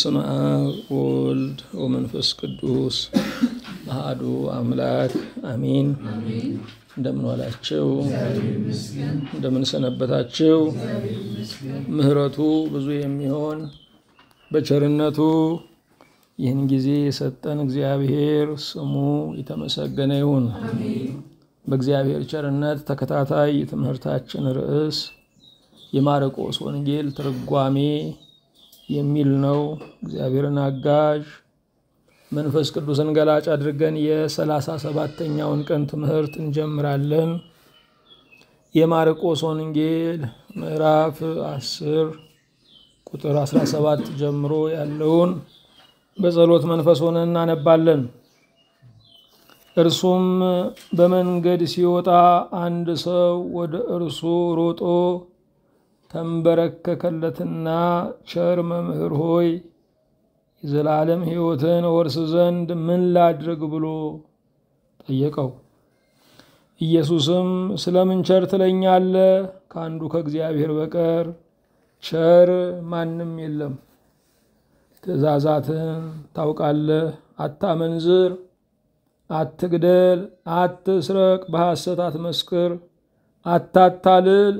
በስመ አብ ወልድ ወመንፈስ ቅዱስ አሐዱ አምላክ አሚን። እንደምን ዋላችሁ? እንደምን ሰነበታችሁ? ምሕረቱ ብዙ የሚሆን በቸርነቱ ይህን ጊዜ የሰጠን እግዚአብሔር ስሙ የተመሰገነ ይሁን። በእግዚአብሔር ቸርነት ተከታታይ የትምህርታችን ርዕስ የማርቆስ ወንጌል ትርጓሜ የሚል ነው። እግዚአብሔርን አጋዥ መንፈስ ቅዱስን ገላጭ አድርገን የሰላሳ ሰባተኛውን ቀን ትምህርት እንጀምራለን። የማርቆስ ወንጌል ምዕራፍ 10 ቁጥር 17 ጀምሮ ያለውን በጸሎት መንፈስ ሆነን እናነባለን። እርሱም በመንገድ ሲወጣ አንድ ሰው ወደ እርሱ ሮጦ ተንበረከከለትና ቸር መምህር ሆይ የዘላለም ሕይወትን ወርስ ዘንድ ምን ላድርግ ብሎ ጠየቀው። ኢየሱስም ስለምን ቸር ትለኛለ? ከአንዱ ከእግዚአብሔር በቀር ቸር ማንም የለም። ትእዛዛትን ታውቃለህ። አታመንዝር፣ አትግደል፣ አትስረቅ፣ በሐሰት አትመስክር፣ አታታልል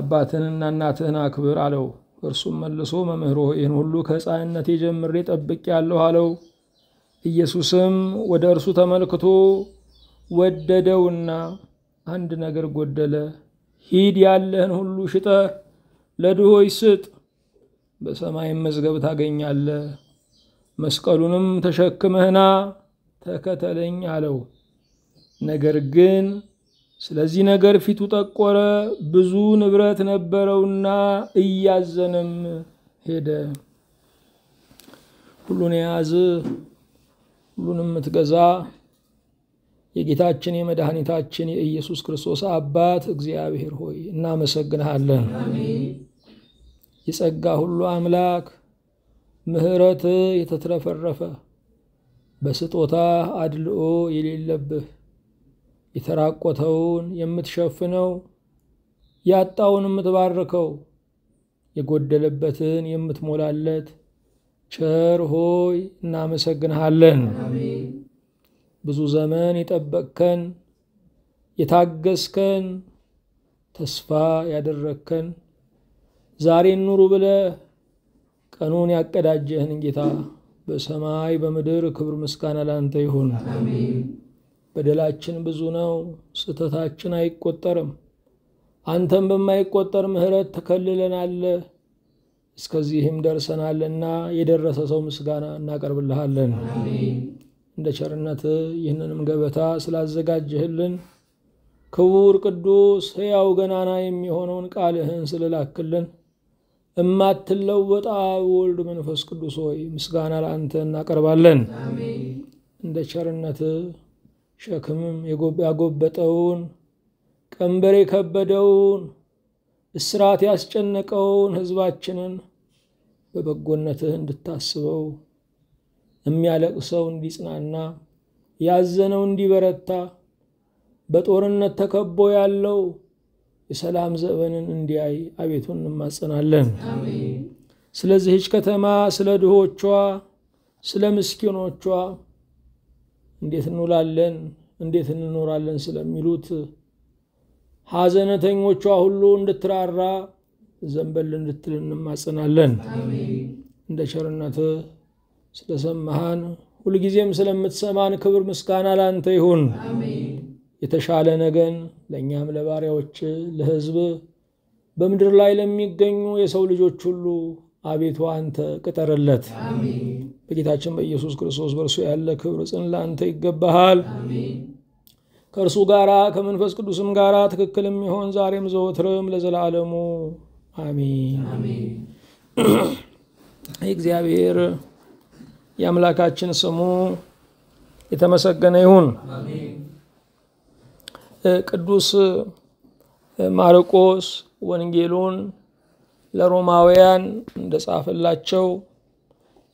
አባትንና እናትህን አክብር አለው። እርሱም መልሶ መምህሮ ይህን ሁሉ ከሕፃንነቴ ጀምሬ ጠብቄአለሁ አለው። ኢየሱስም ወደ እርሱ ተመልክቶ ወደደውና አንድ ነገር ጎደለ፣ ሂድ ያለህን ሁሉ ሽጠህ ለድሆች ስጥ፣ በሰማይም መዝገብ ታገኛለ መስቀሉንም ተሸክመህና ተከተለኝ አለው። ነገር ግን ስለዚህ ነገር ፊቱ ጠቆረ፣ ብዙ ንብረት ነበረውና እያዘነም ሄደ። ሁሉን የያዝ ሁሉንም የምትገዛ የጌታችን የመድኃኒታችን የኢየሱስ ክርስቶስ አባት እግዚአብሔር ሆይ እናመሰግንሃለን። የጸጋ ሁሉ አምላክ ምሕረት የተትረፈረፈ በስጦታ አድልኦ የሌለብህ የተራቆተውን የምትሸፍነው ያጣውን የምትባርከው የጎደለበትን የምትሞላለት ቸር ሆይ እናመሰግንሃለን። ብዙ ዘመን የጠበቅከን የታገስከን ተስፋ ያደረግከን ዛሬን ኑሩ ብለ ቀኑን ያቀዳጀህን ጌታ በሰማይ በምድር ክብር ምስጋና ላንተ ይሁን። በደላችን ብዙ ነው፣ ስህተታችን አይቆጠርም። አንተም በማይቆጠር ምሕረት ተከልለናል፣ እስከዚህም ደርሰናልና የደረሰ ሰው ምስጋና እናቀርብልሃለን። እንደ ቸርነት ይህንንም ገበታ ስላዘጋጀህልን ክቡር ቅዱስ ሕያው ገናና የሚሆነውን ቃልህን ስልላክልን እማትለወጣ ወልድ መንፈስ ቅዱስ ሆይ ምስጋና ለአንተ እናቀርባለን። እንደ ቸርነት ሸክምም ያጎበጠውን ቀንበር የከበደውን እስራት ያስጨነቀውን ሕዝባችንን በበጎነትህ እንድታስበው የሚያለቅሰው እንዲጽናና ያዘነው እንዲበረታ በጦርነት ተከቦ ያለው የሰላም ዘመንን እንዲያይ አቤቱ እንማጸናለን። ስለዚህች ከተማ፣ ስለ ድሆቿ፣ ስለ ምስኪኖቿ እንዴት እንውላለን፣ እንዴት እንኖራለን ስለሚሉት ሐዘነተኞቿ ሁሉ እንድትራራ ዘንበል እንድትል እንማጽናለን። እንደ ቸርነት ስለሰማሃን ሁልጊዜም ስለምትሰማን ክብር ምስጋና ላንተ ይሁን። የተሻለ ነገን ለእኛም ለባሪያዎች፣ ለሕዝብ፣ በምድር ላይ ለሚገኙ የሰው ልጆች ሁሉ አቤቱ አንተ ቅጠርለት። በጌታችን በኢየሱስ ክርስቶስ በእርሱ ያለ ክብር ጽን ለአንተ ይገባሃል። ከእርሱ ጋራ ከመንፈስ ቅዱስም ጋራ ትክክልም ይሆን ዛሬም ዘወትርም ለዘላለሙ አሚን። እግዚአብሔር የአምላካችን ስሙ የተመሰገነ ይሁን። ቅዱስ ማርቆስ ወንጌሉን ለሮማውያን እንደጻፈላቸው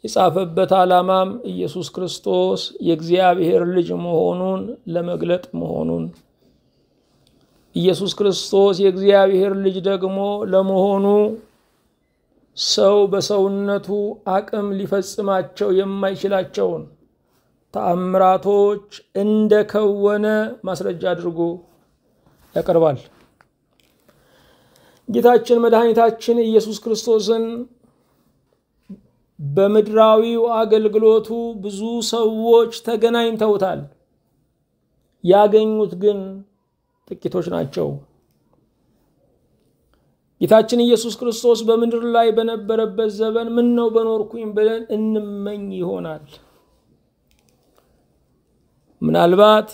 የጻፈበት ዓላማም ኢየሱስ ክርስቶስ የእግዚአብሔር ልጅ መሆኑን ለመግለጥ መሆኑን ኢየሱስ ክርስቶስ የእግዚአብሔር ልጅ ደግሞ ለመሆኑ ሰው በሰውነቱ አቅም ሊፈጽማቸው የማይችላቸውን ተአምራቶች እንደከወነ ማስረጃ አድርጎ ያቀርባል። ጌታችን መድኃኒታችን ኢየሱስ ክርስቶስን በምድራዊው አገልግሎቱ ብዙ ሰዎች ተገናኝተውታል። ያገኙት ግን ጥቂቶች ናቸው። ጌታችን ኢየሱስ ክርስቶስ በምድር ላይ በነበረበት ዘመን ምን ነው በኖርኩኝ ብለን እንመኝ ይሆናል። ምናልባት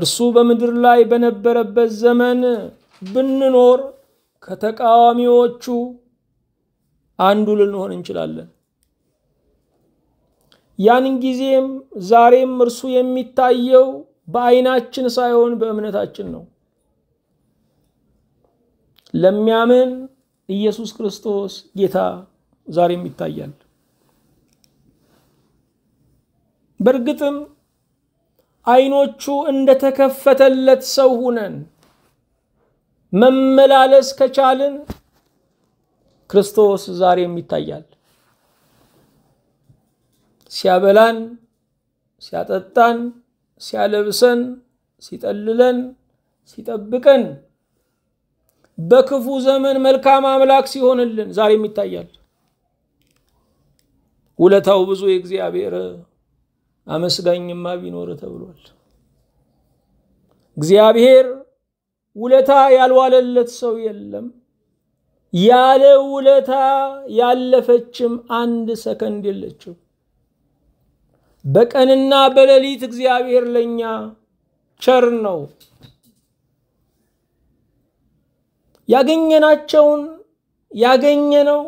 እርሱ በምድር ላይ በነበረበት ዘመን ብንኖር ከተቃዋሚዎቹ አንዱ ልንሆን እንችላለን። ያን ጊዜም ዛሬም እርሱ የሚታየው በዓይናችን ሳይሆን በእምነታችን ነው። ለሚያምን ኢየሱስ ክርስቶስ ጌታ ዛሬም ይታያል። በእርግጥም ዓይኖቹ እንደተከፈተለት ሰው ሁነን መመላለስ ከቻልን ክርስቶስ ዛሬም ይታያል። ሲያበላን፣ ሲያጠጣን፣ ሲያለብሰን፣ ሲጠልለን፣ ሲጠብቀን በክፉ ዘመን መልካም አምላክ ሲሆንልን ዛሬም ይታያል። ውለታው ብዙ የእግዚአብሔር አመስጋኝማ ቢኖር ተብሏል። እግዚአብሔር ውለታ ያልዋለለት ሰው የለም። ያለ ውለታ ያለፈችም አንድ ሰከንድ የለችው። በቀንና በሌሊት እግዚአብሔር ለኛ ቸር ነው። ያገኘናቸውን ያገኘነው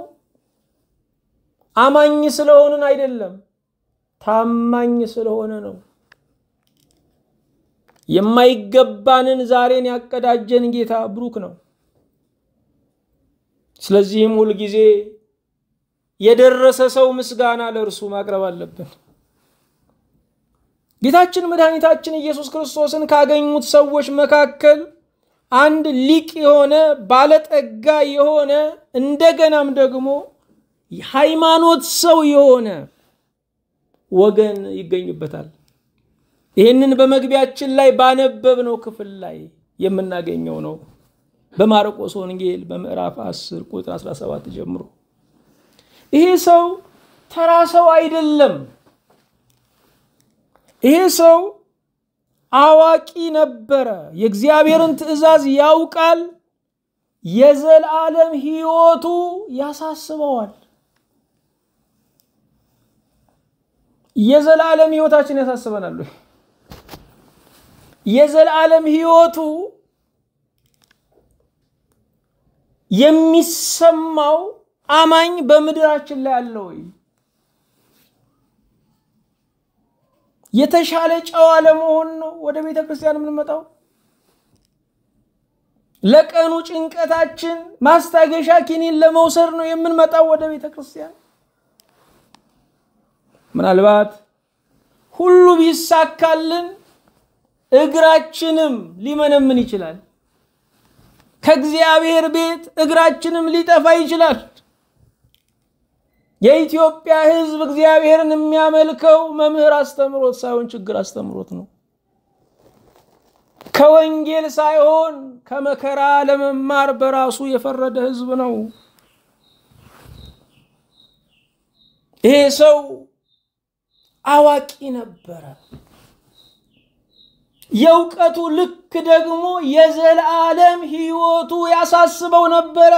አማኝ ስለሆንን አይደለም፣ ታማኝ ስለሆነ ነው። የማይገባንን ዛሬን ያቀዳጀን ጌታ ብሩክ ነው። ስለዚህም ሁልጊዜ የደረሰ ሰው ምስጋና ለእርሱ ማቅረብ አለብን። ጌታችን መድኃኒታችን ኢየሱስ ክርስቶስን ካገኙት ሰዎች መካከል አንድ ሊቅ የሆነ ባለጠጋ የሆነ እንደገናም ደግሞ ሃይማኖት ሰው የሆነ ወገን ይገኙበታል። ይህንን በመግቢያችን ላይ ባነበብነው ክፍል ላይ የምናገኘው ነው። በማርቆስ ወንጌል በምዕራፍ 10 ቁጥር 17 ጀምሮ ይሄ ሰው ተራ ሰው አይደለም። ይሄ ሰው አዋቂ ነበረ። የእግዚአብሔርን ትእዛዝ ያውቃል። የዘላለም ሕይወቱ ያሳስበዋል። የዘላለም ሕይወታችን ያሳስበናል ወይ? የዘላለም ህይወቱ የሚሰማው አማኝ በምድራችን ላይ አለ ወይ? የተሻለ ጨዋ ለመሆን ነው ወደ ቤተ ክርስቲያን የምንመጣው? ለቀኑ ጭንቀታችን ማስታገሻ ኪኒን ለመውሰድ ነው የምንመጣው ወደ ቤተ ክርስቲያን? ምናልባት ሁሉ ቢሳካልን እግራችንም ሊመነምን ይችላል። ከእግዚአብሔር ቤት እግራችንም ሊጠፋ ይችላል። የኢትዮጵያ ሕዝብ እግዚአብሔርን የሚያመልከው መምህር አስተምሮት ሳይሆን ችግር አስተምሮት ነው። ከወንጌል ሳይሆን ከመከራ ለመማር በራሱ የፈረደ ሕዝብ ነው። ይሄ ሰው አዋቂ ነበረ። የእውቀቱ ልክ ደግሞ የዘላለም ህይወቱ ያሳስበው ነበረ።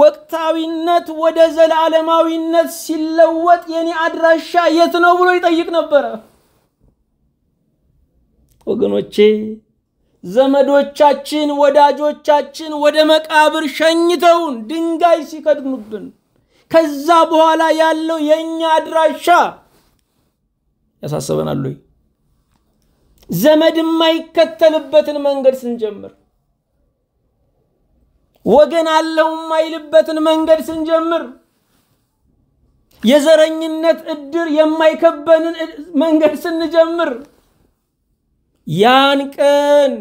ወቅታዊነት ወደ ዘላለማዊነት ሲለወጥ የኔ አድራሻ የት ነው ብሎ ይጠይቅ ነበረ። ወገኖቼ ዘመዶቻችን፣ ወዳጆቻችን ወደ መቃብር ሸኝተውን ድንጋይ ሲከድኑብን ከዛ በኋላ ያለው የእኛ አድራሻ ያሳስበናል ወይ? ዘመድ የማይከተልበትን መንገድ ስንጀምር ወገን አለው የማይልበትን መንገድ ስንጀምር የዘረኝነት እድር የማይከበንን መንገድ ስንጀምር ያን ቀን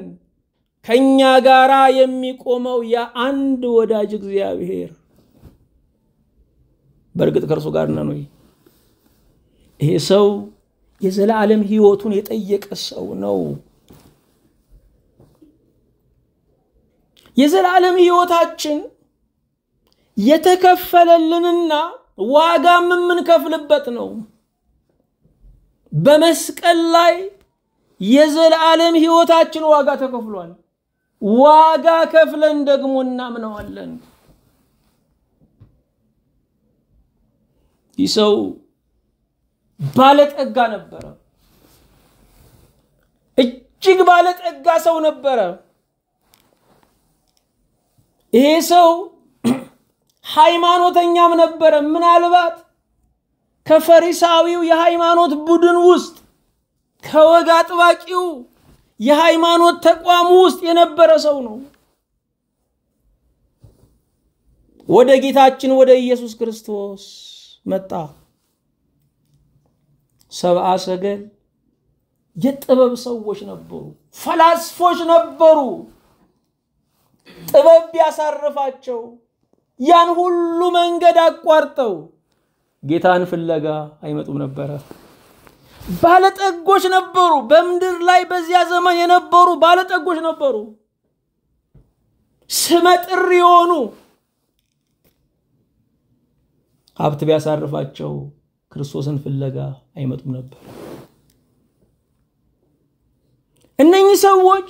ከኛ ጋራ የሚቆመው የአንድ ወዳጅ እግዚአብሔር በእርግጥ ከእርሱ ጋር ነን ወይ ይሄ ሰው የዘላለም ህይወቱን የጠየቀ ሰው ነው። የዘላለም ህይወታችን የተከፈለልንና ዋጋም የምንከፍልበት ነው። በመስቀል ላይ የዘላለም ህይወታችን ዋጋ ተከፍሏል። ዋጋ ከፍለን ደግሞ እናምነዋለን። ይህ ሰው ባለጠጋ ነበረ። እጅግ ባለጠጋ ሰው ነበረ። ይሄ ሰው ሃይማኖተኛም ነበረ። ምናልባት ከፈሪሳዊው የሃይማኖት ቡድን ውስጥ ከወግ አጥባቂው የሃይማኖት ተቋም ውስጥ የነበረ ሰው ነው። ወደ ጌታችን ወደ ኢየሱስ ክርስቶስ መጣ። ሰብአ ሰገል የጥበብ ሰዎች ነበሩ፣ ፈላስፎች ነበሩ። ጥበብ ቢያሳርፋቸው ያን ሁሉ መንገድ አቋርጠው ጌታን ፍለጋ አይመጡም ነበረ። ባለጠጎች ነበሩ። በምድር ላይ በዚያ ዘመን የነበሩ ባለጠጎች ነበሩ። ስመጥር የሆኑ ሀብት ቢያሳርፋቸው ክርስቶስን ፍለጋ አይመጡም ነበር። እነኚህ ሰዎች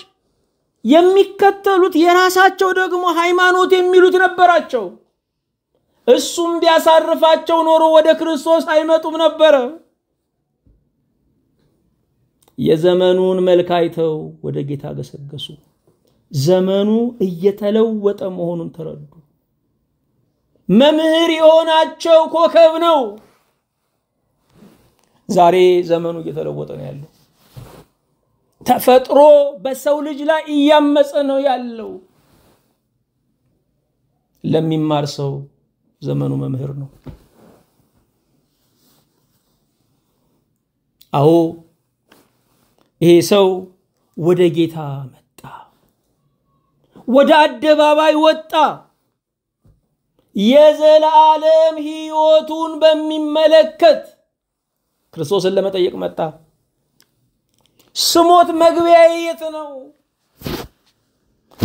የሚከተሉት የራሳቸው ደግሞ ሃይማኖት የሚሉት ነበራቸው። እሱም ቢያሳርፋቸው ኖሮ ወደ ክርስቶስ አይመጡም ነበረ። የዘመኑን መልክ አይተው ወደ ጌታ ገሰገሱ። ዘመኑ እየተለወጠ መሆኑን ተረዱ። መምህር የሆናቸው ኮከብ ነው። ዛሬ ዘመኑ እየተለወጠ ነው ያለው። ተፈጥሮ በሰው ልጅ ላይ እያመፀ ነው ያለው። ለሚማር ሰው ዘመኑ መምህር ነው። አዎ ይሄ ሰው ወደ ጌታ መጣ፣ ወደ አደባባይ ወጣ። የዘላለም ህይወቱን በሚመለከት ክርስቶስን ለመጠየቅ መጣ። ስሞት መግቢያ የት ነው?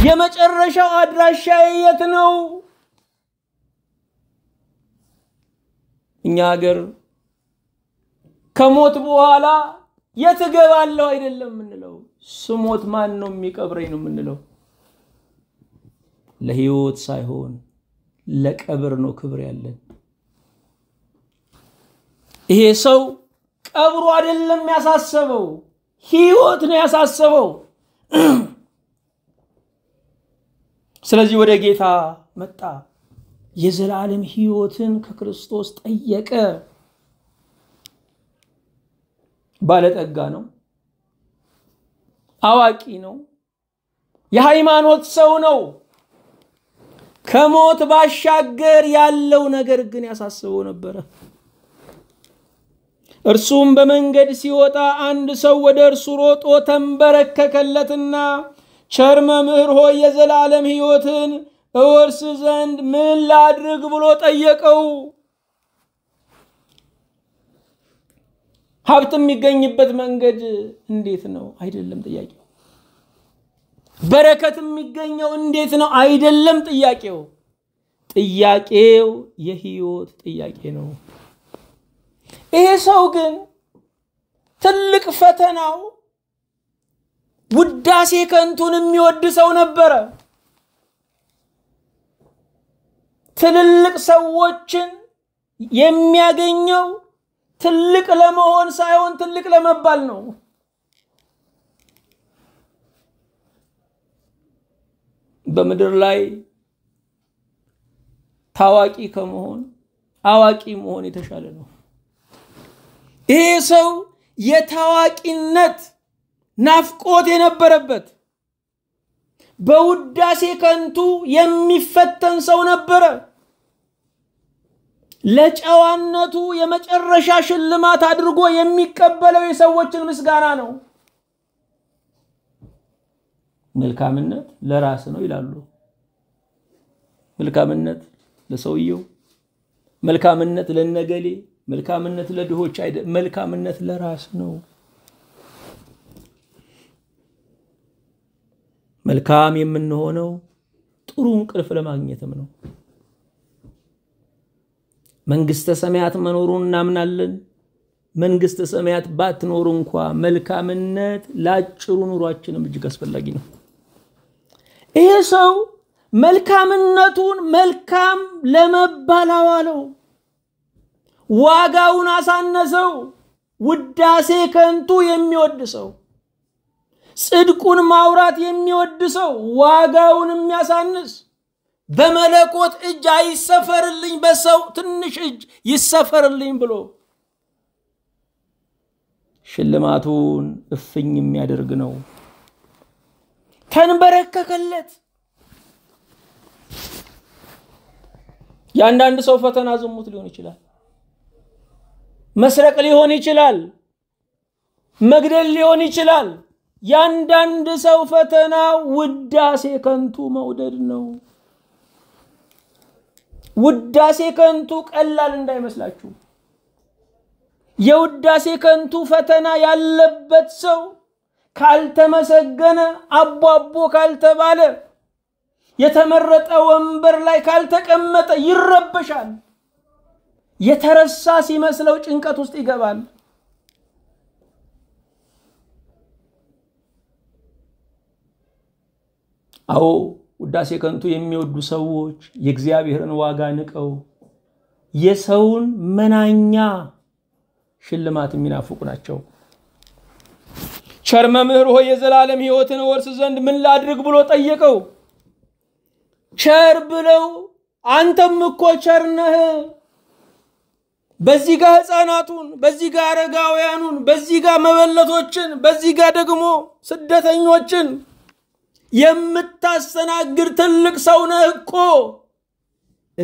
የመጨረሻው አድራሻ የት ነው? እኛ ሀገር ከሞት በኋላ የት እገባለሁ አይደለም የምንለው፣ ስሞት ማን ነው የሚቀብረኝ ነው የምንለው። ለህይወት ሳይሆን ለቀብር ነው ክብር ያለን። ይሄ ሰው ቀብሩ አይደለም ያሳሰበው፣ ህይወት ነው ያሳሰበው። ስለዚህ ወደ ጌታ መጣ፣ የዘላለም ህይወትን ከክርስቶስ ጠየቀ። ባለጠጋ ነው፣ አዋቂ ነው፣ የሃይማኖት ሰው ነው። ከሞት ባሻገር ያለው ነገር ግን ያሳስበው ነበረ። እርሱም በመንገድ ሲወጣ አንድ ሰው ወደ እርሱ ሮጦ ተንበረከከለትና ቸር መምህር ሆይ የዘላለም ሕይወትን እወርስ ዘንድ ምን ላድርግ ብሎ ጠየቀው። ሀብት የሚገኝበት መንገድ እንዴት ነው? አይደለም ጥያቄው። በረከት የሚገኘው እንዴት ነው? አይደለም ጥያቄው። ጥያቄው የህይወት ጥያቄ ነው። ይሄ ሰው ግን ትልቅ ፈተናው ውዳሴ ከንቱን የሚወድ ሰው ነበረ። ትልልቅ ሰዎችን የሚያገኘው ትልቅ ለመሆን ሳይሆን ትልቅ ለመባል ነው። በምድር ላይ ታዋቂ ከመሆን አዋቂ መሆን የተሻለ ነው። ይሄ ሰው የታዋቂነት ናፍቆት የነበረበት በውዳሴ ከንቱ የሚፈተን ሰው ነበረ። ለጨዋነቱ የመጨረሻ ሽልማት አድርጎ የሚቀበለው የሰዎችን ምስጋና ነው። መልካምነት ለራስ ነው ይላሉ። መልካምነት ለሰውየው፣ መልካምነት ለነገሌ መልካምነት ለድሆች አይደለም፣ መልካምነት ለራስ ነው። መልካም የምንሆነው ጥሩ እንቅልፍ ለማግኘትም ነው። መንግስተ ሰማያት መኖሩን እናምናለን። መንግስተ ሰማያት ባትኖር እንኳ መልካምነት ለአጭሩ ኑሯችንም እጅግ አስፈላጊ ነው። ይሄ ሰው መልካምነቱን መልካም ለመባል አዋለው። ዋጋውን አሳነሰው። ውዳሴ ከንቱ የሚወድ ሰው ጽድቁን ማውራት የሚወድ ሰው ዋጋውን የሚያሳንስ በመለኮት እጅ አይሰፈርልኝ፣ በሰው ትንሽ እጅ ይሰፈርልኝ ብሎ ሽልማቱን እፍኝ የሚያደርግ ነው። ተንበረከከለት። የአንዳንድ ሰው ፈተና ዝሙት ሊሆን ይችላል። መስረቅ ሊሆን ይችላል፣ መግደል ሊሆን ይችላል። ያንዳንድ ሰው ፈተና ውዳሴ ከንቱ መውደድ ነው። ውዳሴ ከንቱ ቀላል እንዳይመስላችሁ። የውዳሴ ከንቱ ፈተና ያለበት ሰው ካልተመሰገነ፣ አቧቦ ካልተባለ፣ የተመረጠ ወንበር ላይ ካልተቀመጠ ይረበሻል። የተረሳ ሲመስለው ጭንቀት ውስጥ ይገባል። አዎ ውዳሴ ከንቱ የሚወዱ ሰዎች የእግዚአብሔርን ዋጋ ንቀው የሰውን መናኛ ሽልማት የሚናፍቁ ናቸው። ቸር መምህር ሆይ የዘላለም ሕይወትን ወርስ ዘንድ ምን ላድርግ ብሎ ጠየቀው። ቸር ብለው አንተም እኮ ቸር ነህ በዚህ ጋር ህፃናቱን፣ በዚህ ጋር አረጋውያኑን፣ በዚህ ጋር መበለቶችን፣ በዚህ ጋር ደግሞ ስደተኞችን የምታስተናግድ ትልቅ ሰው ነህ እኮ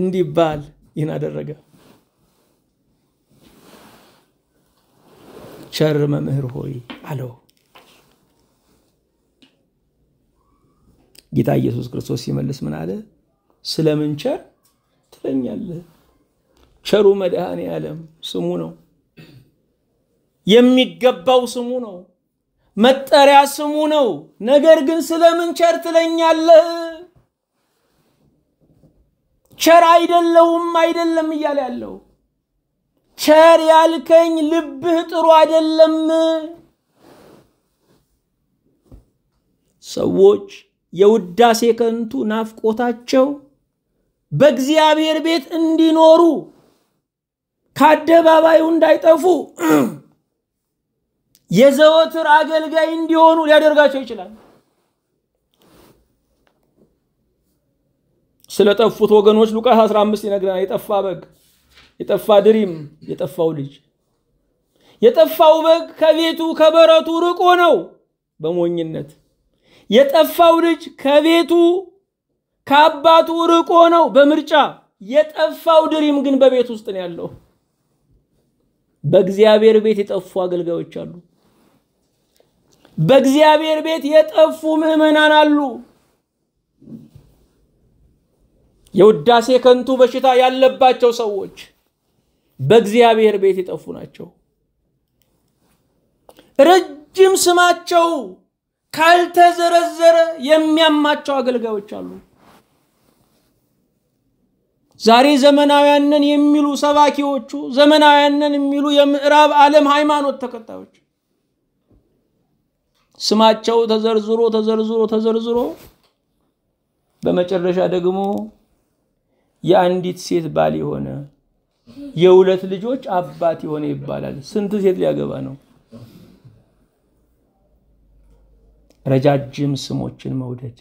እንዲባል ይህን አደረገ። ቸር መምህር ሆይ አለው። ጌታ ኢየሱስ ክርስቶስ ሲመልስ ምን አለ? ስለምን ቸር ትለኛለህ? ቸሩ መድኃኔ ዓለም ስሙ ነው። የሚገባው ስሙ ነው። መጠሪያ ስሙ ነው። ነገር ግን ስለምን ቸር ትለኛለህ? ቸር አይደለሁም አይደለም እያለ ያለው ቸር ያልከኝ ልብህ ጥሩ አይደለም። ሰዎች የውዳሴ ከንቱ ናፍቆታቸው በእግዚአብሔር ቤት እንዲኖሩ ከአደባባዩ እንዳይጠፉ የዘወትር አገልጋይ እንዲሆኑ ሊያደርጋቸው ይችላል። ስለጠፉት ወገኖች ሉቃስ 15 ይነግረናል። የጠፋ በግ፣ የጠፋ ድሪም፣ የጠፋው ልጅ። የጠፋው በግ ከቤቱ ከበረቱ ርቆ ነው በሞኝነት የጠፋው ልጅ ከቤቱ ከአባቱ ርቆ ነው በምርጫ የጠፋው ድሪም ግን በቤት ውስጥ ነው ያለው። በእግዚአብሔር ቤት የጠፉ አገልጋዮች አሉ። በእግዚአብሔር ቤት የጠፉ ምዕመናን አሉ። የውዳሴ ከንቱ በሽታ ያለባቸው ሰዎች በእግዚአብሔር ቤት የጠፉ ናቸው። ረጅም ስማቸው ካልተዘረዘረ የሚያማቸው አገልጋዮች አሉ። ዛሬ ዘመናውያንን የሚሉ ሰባኪዎቹ ዘመናውያንን የሚሉ የምዕራብ ዓለም ሃይማኖት ተከታዮች ስማቸው ተዘርዝሮ ተዘርዝሮ ተዘርዝሮ በመጨረሻ ደግሞ የአንዲት ሴት ባል የሆነ የሁለት ልጆች አባት የሆነ ይባላል። ስንት ሴት ሊያገባ ነው? ረጃጅም ስሞችን መውደድ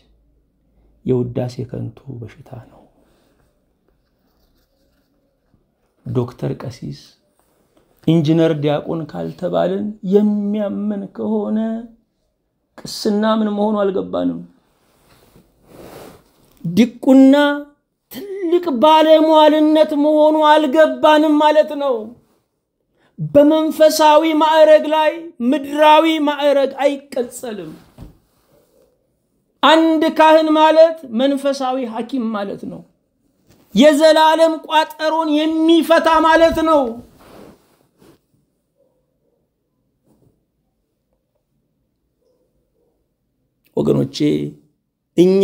የውዳሴ ከንቱ በሽታ ነው። ዶክተር፣ ቀሲስ፣ ኢንጂነር፣ ዲያቆን ካልተባልን የሚያምን ከሆነ ቅስና ምን መሆኑ አልገባንም። ድቁና ትልቅ ባለሟልነት መሆኑ አልገባንም ማለት ነው። በመንፈሳዊ ማዕረግ ላይ ምድራዊ ማዕረግ አይቀጸልም። አንድ ካህን ማለት መንፈሳዊ ሐኪም ማለት ነው። የዘላለም ቋጠሮን የሚፈታ ማለት ነው። ወገኖቼ እኛ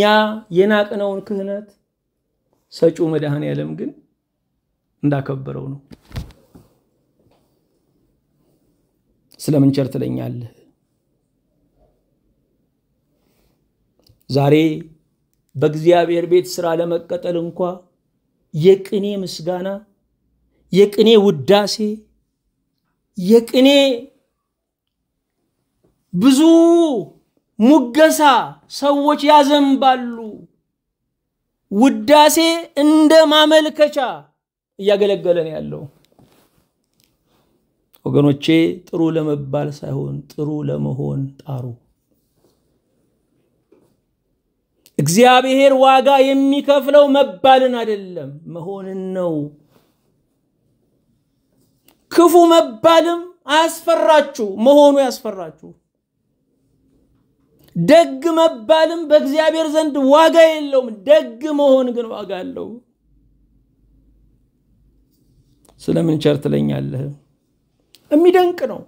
የናቅነውን ክህነት ሰጪው መድኃኔ ያለም ግን እንዳከበረው ነው። ስለምን ቸር ትለኛለህ? ዛሬ በእግዚአብሔር ቤት ስራ ለመቀጠል እንኳ የቅኔ ምስጋና፣ የቅኔ ውዳሴ፣ የቅኔ ብዙ ሙገሳ ሰዎች ያዘንባሉ። ውዳሴ እንደ ማመልከቻ እያገለገለ ያለው። ወገኖቼ ጥሩ ለመባል ሳይሆን ጥሩ ለመሆን ጣሩ። እግዚአብሔር ዋጋ የሚከፍለው መባልን አይደለም መሆንን ነው። ክፉ መባልም አያስፈራችሁ፣ መሆኑ ያስፈራችሁ። ደግ መባልም በእግዚአብሔር ዘንድ ዋጋ የለውም። ደግ መሆን ግን ዋጋ አለው። ስለምን ቸር ትለኛለህ? የሚደንቅ ነው።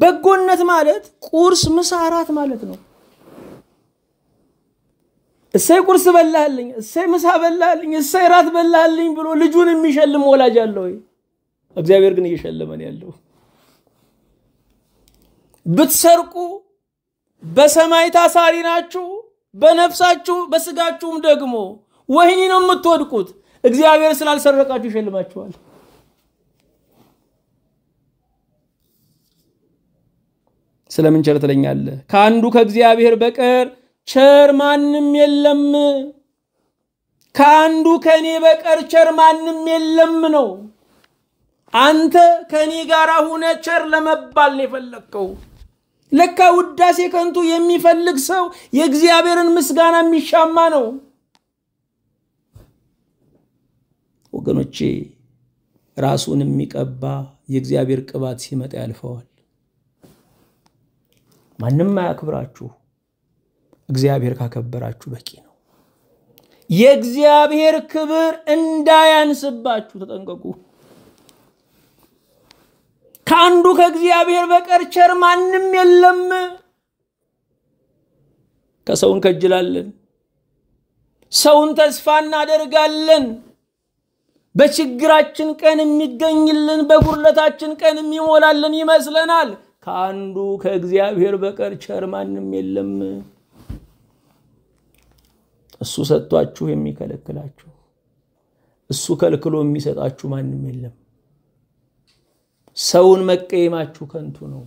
በጎነት ማለት ቁርስ፣ ምሳ፣ እራት ማለት ነው። እሰይ ቁርስ በላልኝ፣ እሰይ ምሳ በላልኝ፣ እሰይ ራት በላልኝ ብሎ ልጁን የሚሸልም ወላጅ አለ ወይ? እግዚአብሔር ግን እየሸለመን ያለው ብትሰርቁ በሰማይ ታሳሪ ናችሁ፣ በነፍሳችሁ በስጋችሁም ደግሞ ወህኒ ነው የምትወድቁት። እግዚአብሔር ስላልሰረቃችሁ ይሸልማችኋል። ስለምን ቸር ትለኛለህ? ከአንዱ ከእግዚአብሔር በቀር ቸር ማንም የለም ከአንዱ ከኔ በቀር ቸር ማንም የለም ነው። አንተ ከኔ ጋር ሁነ ቸር ለመባል ነው የፈለግከው። ለካ ውዳሴ ከንቱ የሚፈልግ ሰው የእግዚአብሔርን ምስጋና የሚሻማ ነው። ወገኖቼ ራሱን የሚቀባ የእግዚአብሔር ቅባት ሲመጣ ያልፈዋል። ማንም አያክብራችሁ። እግዚአብሔር ካከበራችሁ በቂ ነው። የእግዚአብሔር ክብር እንዳያንስባችሁ ተጠንቀቁ። ከአንዱ ከእግዚአብሔር በቀር ቸር ማንም የለም። ከሰው እንከጅላለን፣ ሰውን ተስፋ እናደርጋለን። በችግራችን ቀን የሚገኝልን በጉድለታችን ቀን የሚሞላልን ይመስለናል። ከአንዱ ከእግዚአብሔር በቀር ቸር ማንም የለም። እሱ ሰጥቷችሁ የሚከለክላችሁ እሱ ከልክሎ የሚሰጣችሁ ማንም የለም። ሰውን መቀየማችሁ ከንቱ ነው።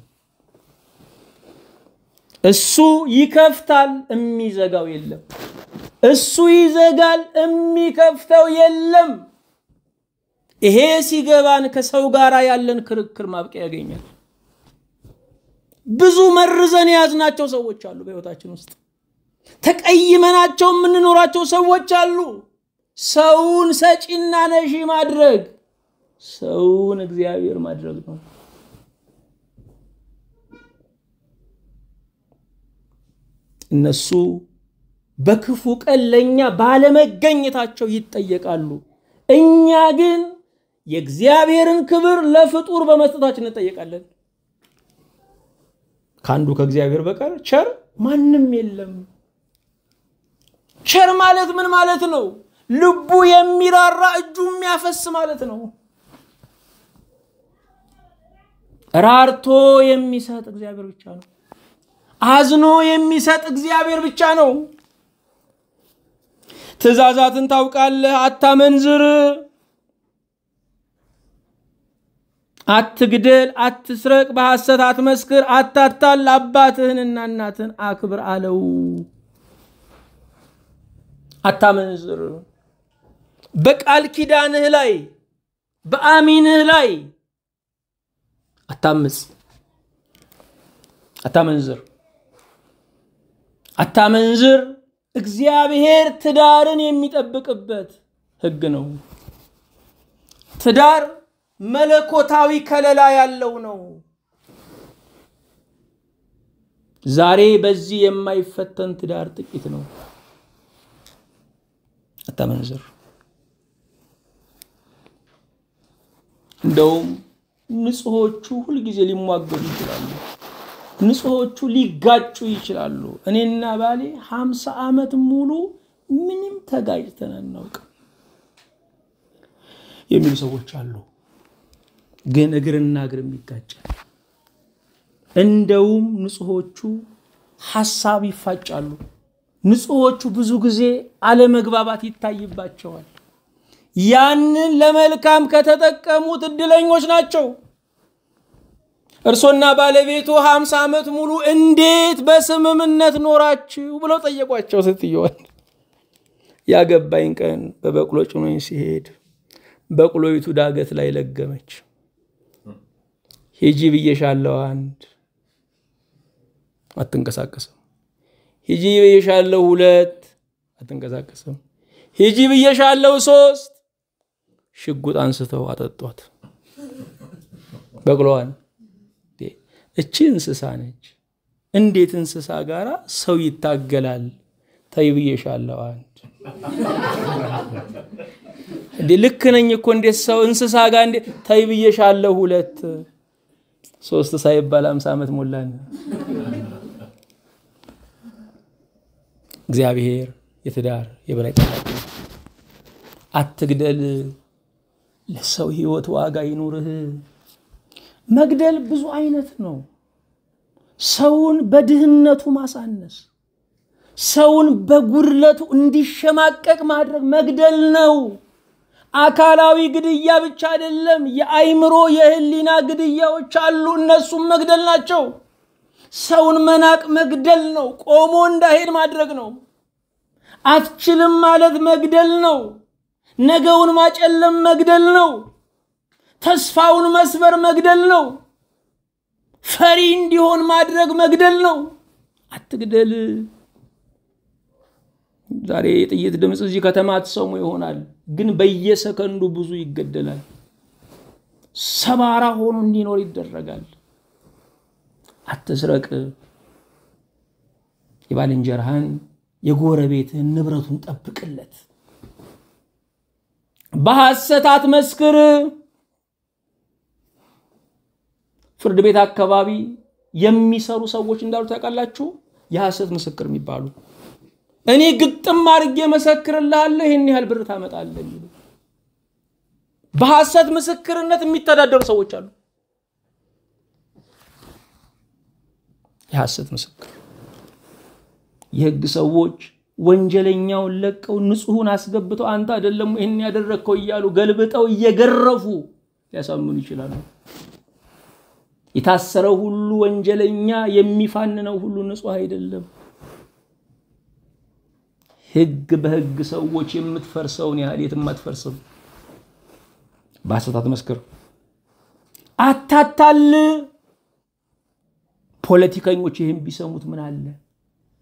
እሱ ይከፍታል፣ የሚዘጋው የለም። እሱ ይዘጋል፣ የሚከፍተው የለም። ይሄ ሲገባን ከሰው ጋር ያለን ክርክር ማብቂያ ያገኛል። ብዙ መርዘን የያዝናቸው ሰዎች አሉ በህይወታችን ውስጥ ተቀይመናቸው የምንኖራቸው ሰዎች አሉ። ሰውን ሰጪና ነሺ ማድረግ ሰውን እግዚአብሔር ማድረግ ነው። እነሱ በክፉ ቀን ለእኛ ባለመገኘታቸው ይጠየቃሉ። እኛ ግን የእግዚአብሔርን ክብር ለፍጡር በመስጠታችን እንጠየቃለን። ከአንዱ ከእግዚአብሔር በቀር ቸር ማንም የለም። ቸር ማለት ምን ማለት ነው? ልቡ የሚራራ እጁ የሚያፈስ ማለት ነው። ራርቶ የሚሰጥ እግዚአብሔር ብቻ ነው። አዝኖ የሚሰጥ እግዚአብሔር ብቻ ነው። ትእዛዛትን ታውቃለህ፣ አታመንዝር፣ አትግደል፣ አትስረቅ፣ በሐሰት አትመስክር፣ አታታል፣ አባትህንና እናትህን አክብር አለው። አታመንዝር። በቃል ኪዳንህ ላይ በአሚንህ ላይ አታምፅ፣ አታመንዝር፣ አታመንዝር። እግዚአብሔር ትዳርን የሚጠብቅበት ህግ ነው። ትዳር መለኮታዊ ከለላ ያለው ነው። ዛሬ በዚህ የማይፈተን ትዳር ጥቂት ነው። አታመንዝር። እንደውም ንጹሆቹ ሁልጊዜ ሊሟገዱ ይችላሉ። ንጹሆቹ ሊጋጩ ይችላሉ። እኔና ባሌ ሀምሳ ዓመት ሙሉ ምንም ተጋጭተን አናውቅም የሚሉ ሰዎች አሉ። ግን እግርና እግርም ይጋጫል። እንደውም ንጹሆቹ ሀሳብ ይፋጫሉ። ንጹዎቹ ብዙ ጊዜ አለመግባባት ይታይባቸዋል። ያንን ለመልካም ከተጠቀሙት እድለኞች ናቸው። እርሶና ባለቤቱ ሀምሳ ዓመት ሙሉ እንዴት በስምምነት ኖራችሁ ብለው ጠየቋቸው። ስትየዋል ያገባኝ ቀን በበቅሎ ጭኖኝ ሲሄድ በቅሎይቱ ዳገት ላይ ለገመች። ሂጂ ብዬሻለሁ። አንድ አትንቀሳቀስም ሂጂ ብዬሻለሁ ሁለት አትንቀሳቀስም። ሂጂ ብዬሻለሁ ሶስት ሽጉጥ አንስተው አጠጧት። በቅሏን እቺ እንስሳ ነች። እንዴት እንስሳ ጋር ሰው ይታገላል? ተይ ብዬሻለሁ አንድ እንዴ ልክ ነኝ እኮ እንዴት ሰው እንስሳ ጋር እንዴ ተይ ብዬሻለሁ ሁለት ሶስት ሳይባል አምሳ ዓመት ሞላን። እግዚአብሔር የትዳር የበላይ ጠባቂ ነው። አትግደል፣ ለሰው ህይወት ዋጋ ይኑርህ። መግደል ብዙ አይነት ነው። ሰውን በድህነቱ ማሳነስ፣ ሰውን በጉድለቱ እንዲሸማቀቅ ማድረግ መግደል ነው። አካላዊ ግድያ ብቻ አይደለም፣ የአይምሮ የህሊና ግድያዎች አሉ። እነሱም መግደል ናቸው። ሰውን መናቅ መግደል ነው። ቆሞ እንዳሄድ ማድረግ ነው። አትችልም ማለት መግደል ነው። ነገውን ማጨለም መግደል ነው። ተስፋውን መስበር መግደል ነው። ፈሪ እንዲሆን ማድረግ መግደል ነው። አትግደል። ዛሬ የጥይት ድምፅ እዚህ ከተማ አትሰሙ ይሆናል፣ ግን በየሰከንዱ ብዙ ይገደላል። ሰባራ ሆኖ እንዲኖር ይደረጋል። አትስረቅ፣ የባልንጀራህን የጎረቤትህን ንብረቱን ጠብቅለት፣ በሐሰት አትመስክር። ፍርድ ቤት አካባቢ የሚሰሩ ሰዎች እንዳሉ ታውቃላችሁ። የሐሰት ምስክር የሚባሉ እኔ ግጥም አድርጌ መሰክርልሃለሁ ይህን ያህል ብር ታመጣለህ የሚሉ በሐሰት ምስክርነት የሚተዳደሩ ሰዎች አሉ። የሐሰት ምስክር። የህግ ሰዎች ወንጀለኛውን ለቀው ንጹሑን አስገብተው አንተ አይደለም ይህን ያደረግከው እያሉ ገልብጠው እየገረፉ ሊያሳምኑ ይችላሉ። የታሰረው ሁሉ ወንጀለኛ፣ የሚፋንነው ሁሉ ንጹሕ አይደለም። ህግ በህግ ሰዎች የምትፈርሰውን ያህል የትም አትፈርስም። በሐሰት አትመስክር፣ አታታል። ፖለቲከኞች ይህን ቢሰሙት ምን አለ?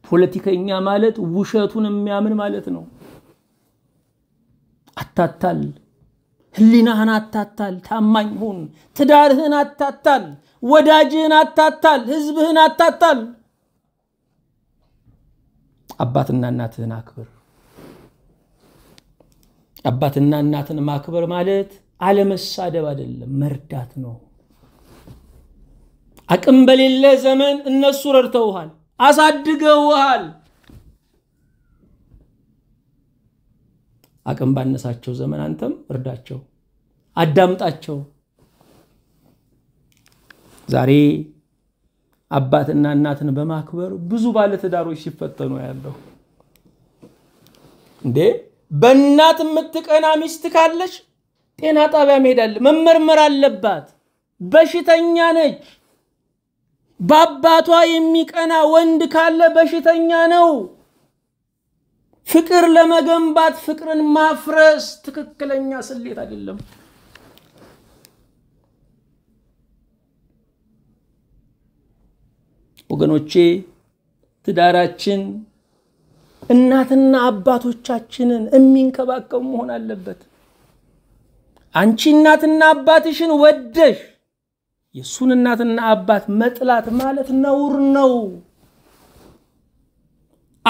ፖለቲከኛ ማለት ውሸቱን የሚያምን ማለት ነው። አታታል፣ ህሊናህን አታታል፣ ታማኝ ሁን። ትዳርህን አታታል፣ ወዳጅህን አታታል፣ ህዝብህን አታታል። አባትና እናትህን አክብር። አባትና እናትን ማክበር ማለት አለመሳደብ አይደለም፣ መርዳት ነው። አቅም በሌለ ዘመን እነሱ ረድተውሃል፣ አሳድገውሃል። አቅም ባነሳቸው ዘመን አንተም እርዳቸው፣ አዳምጣቸው። ዛሬ አባትና እናትን በማክበር ብዙ ባለትዳሮች ሲፈተኑ ያለው እንዴ። በእናት የምትቀና ሚስት ካለች ጤና ጣቢያ መሄዳለ መመርመር አለባት። በሽተኛ ነች። በአባቷ የሚቀና ወንድ ካለ በሽተኛ ነው። ፍቅር ለመገንባት ፍቅርን ማፍረስ ትክክለኛ ስሌት አይደለም። ወገኖቼ ትዳራችን እናትና አባቶቻችንን የሚንከባከቡ መሆን አለበት። አንቺ እናትና አባትሽን ወደሽ የእሱን እናትና አባት መጥላት ማለት ነውር ነው።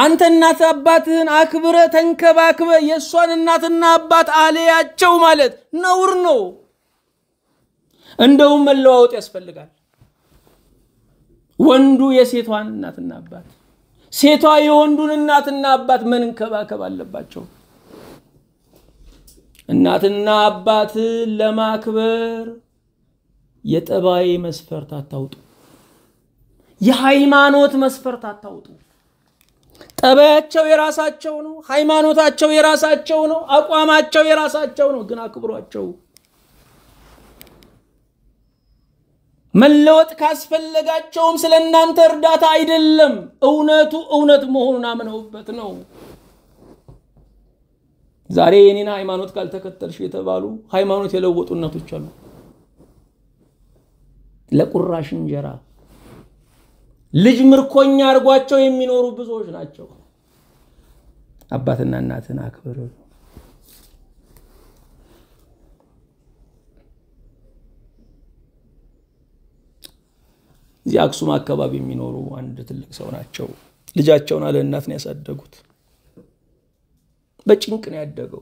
አንተ እናት አባትህን አክብረ ተንከባክበ የእሷን እናትና አባት አለያቸው ማለት ነውር ነው። እንደውም መለዋወጥ ያስፈልጋል። ወንዱ የሴቷን እናትና አባት፣ ሴቷ የወንዱን እናትና አባት መንከባከብ አለባቸው። እናትና አባትን ለማክበር የጠባይ መስፈርት አታውጡ። የሃይማኖት መስፈርት አታውጡ። ጠባያቸው የራሳቸው ነው። ሃይማኖታቸው የራሳቸው ነው። አቋማቸው የራሳቸው ነው። ግን አክብሯቸው። መለወጥ ካስፈለጋቸውም ስለ እናንተ እርዳታ አይደለም፣ እውነቱ እውነት መሆኑን አምነውበት ነው። ዛሬ የኔን ሃይማኖት ካልተከተልሽ የተባሉ ሃይማኖት የለወጡ እናቶች አሉ። ለቁራሽ እንጀራ ልጅ ምርኮኛ አድርጓቸው የሚኖሩ ብዙዎች ናቸው። አባትና እናትን አክብር። እዚህ አክሱም አካባቢ የሚኖሩ አንድ ትልቅ ሰው ናቸው። ልጃቸውን አለ እናት ነው ያሳደጉት። በጭንቅ ነው ያደገው።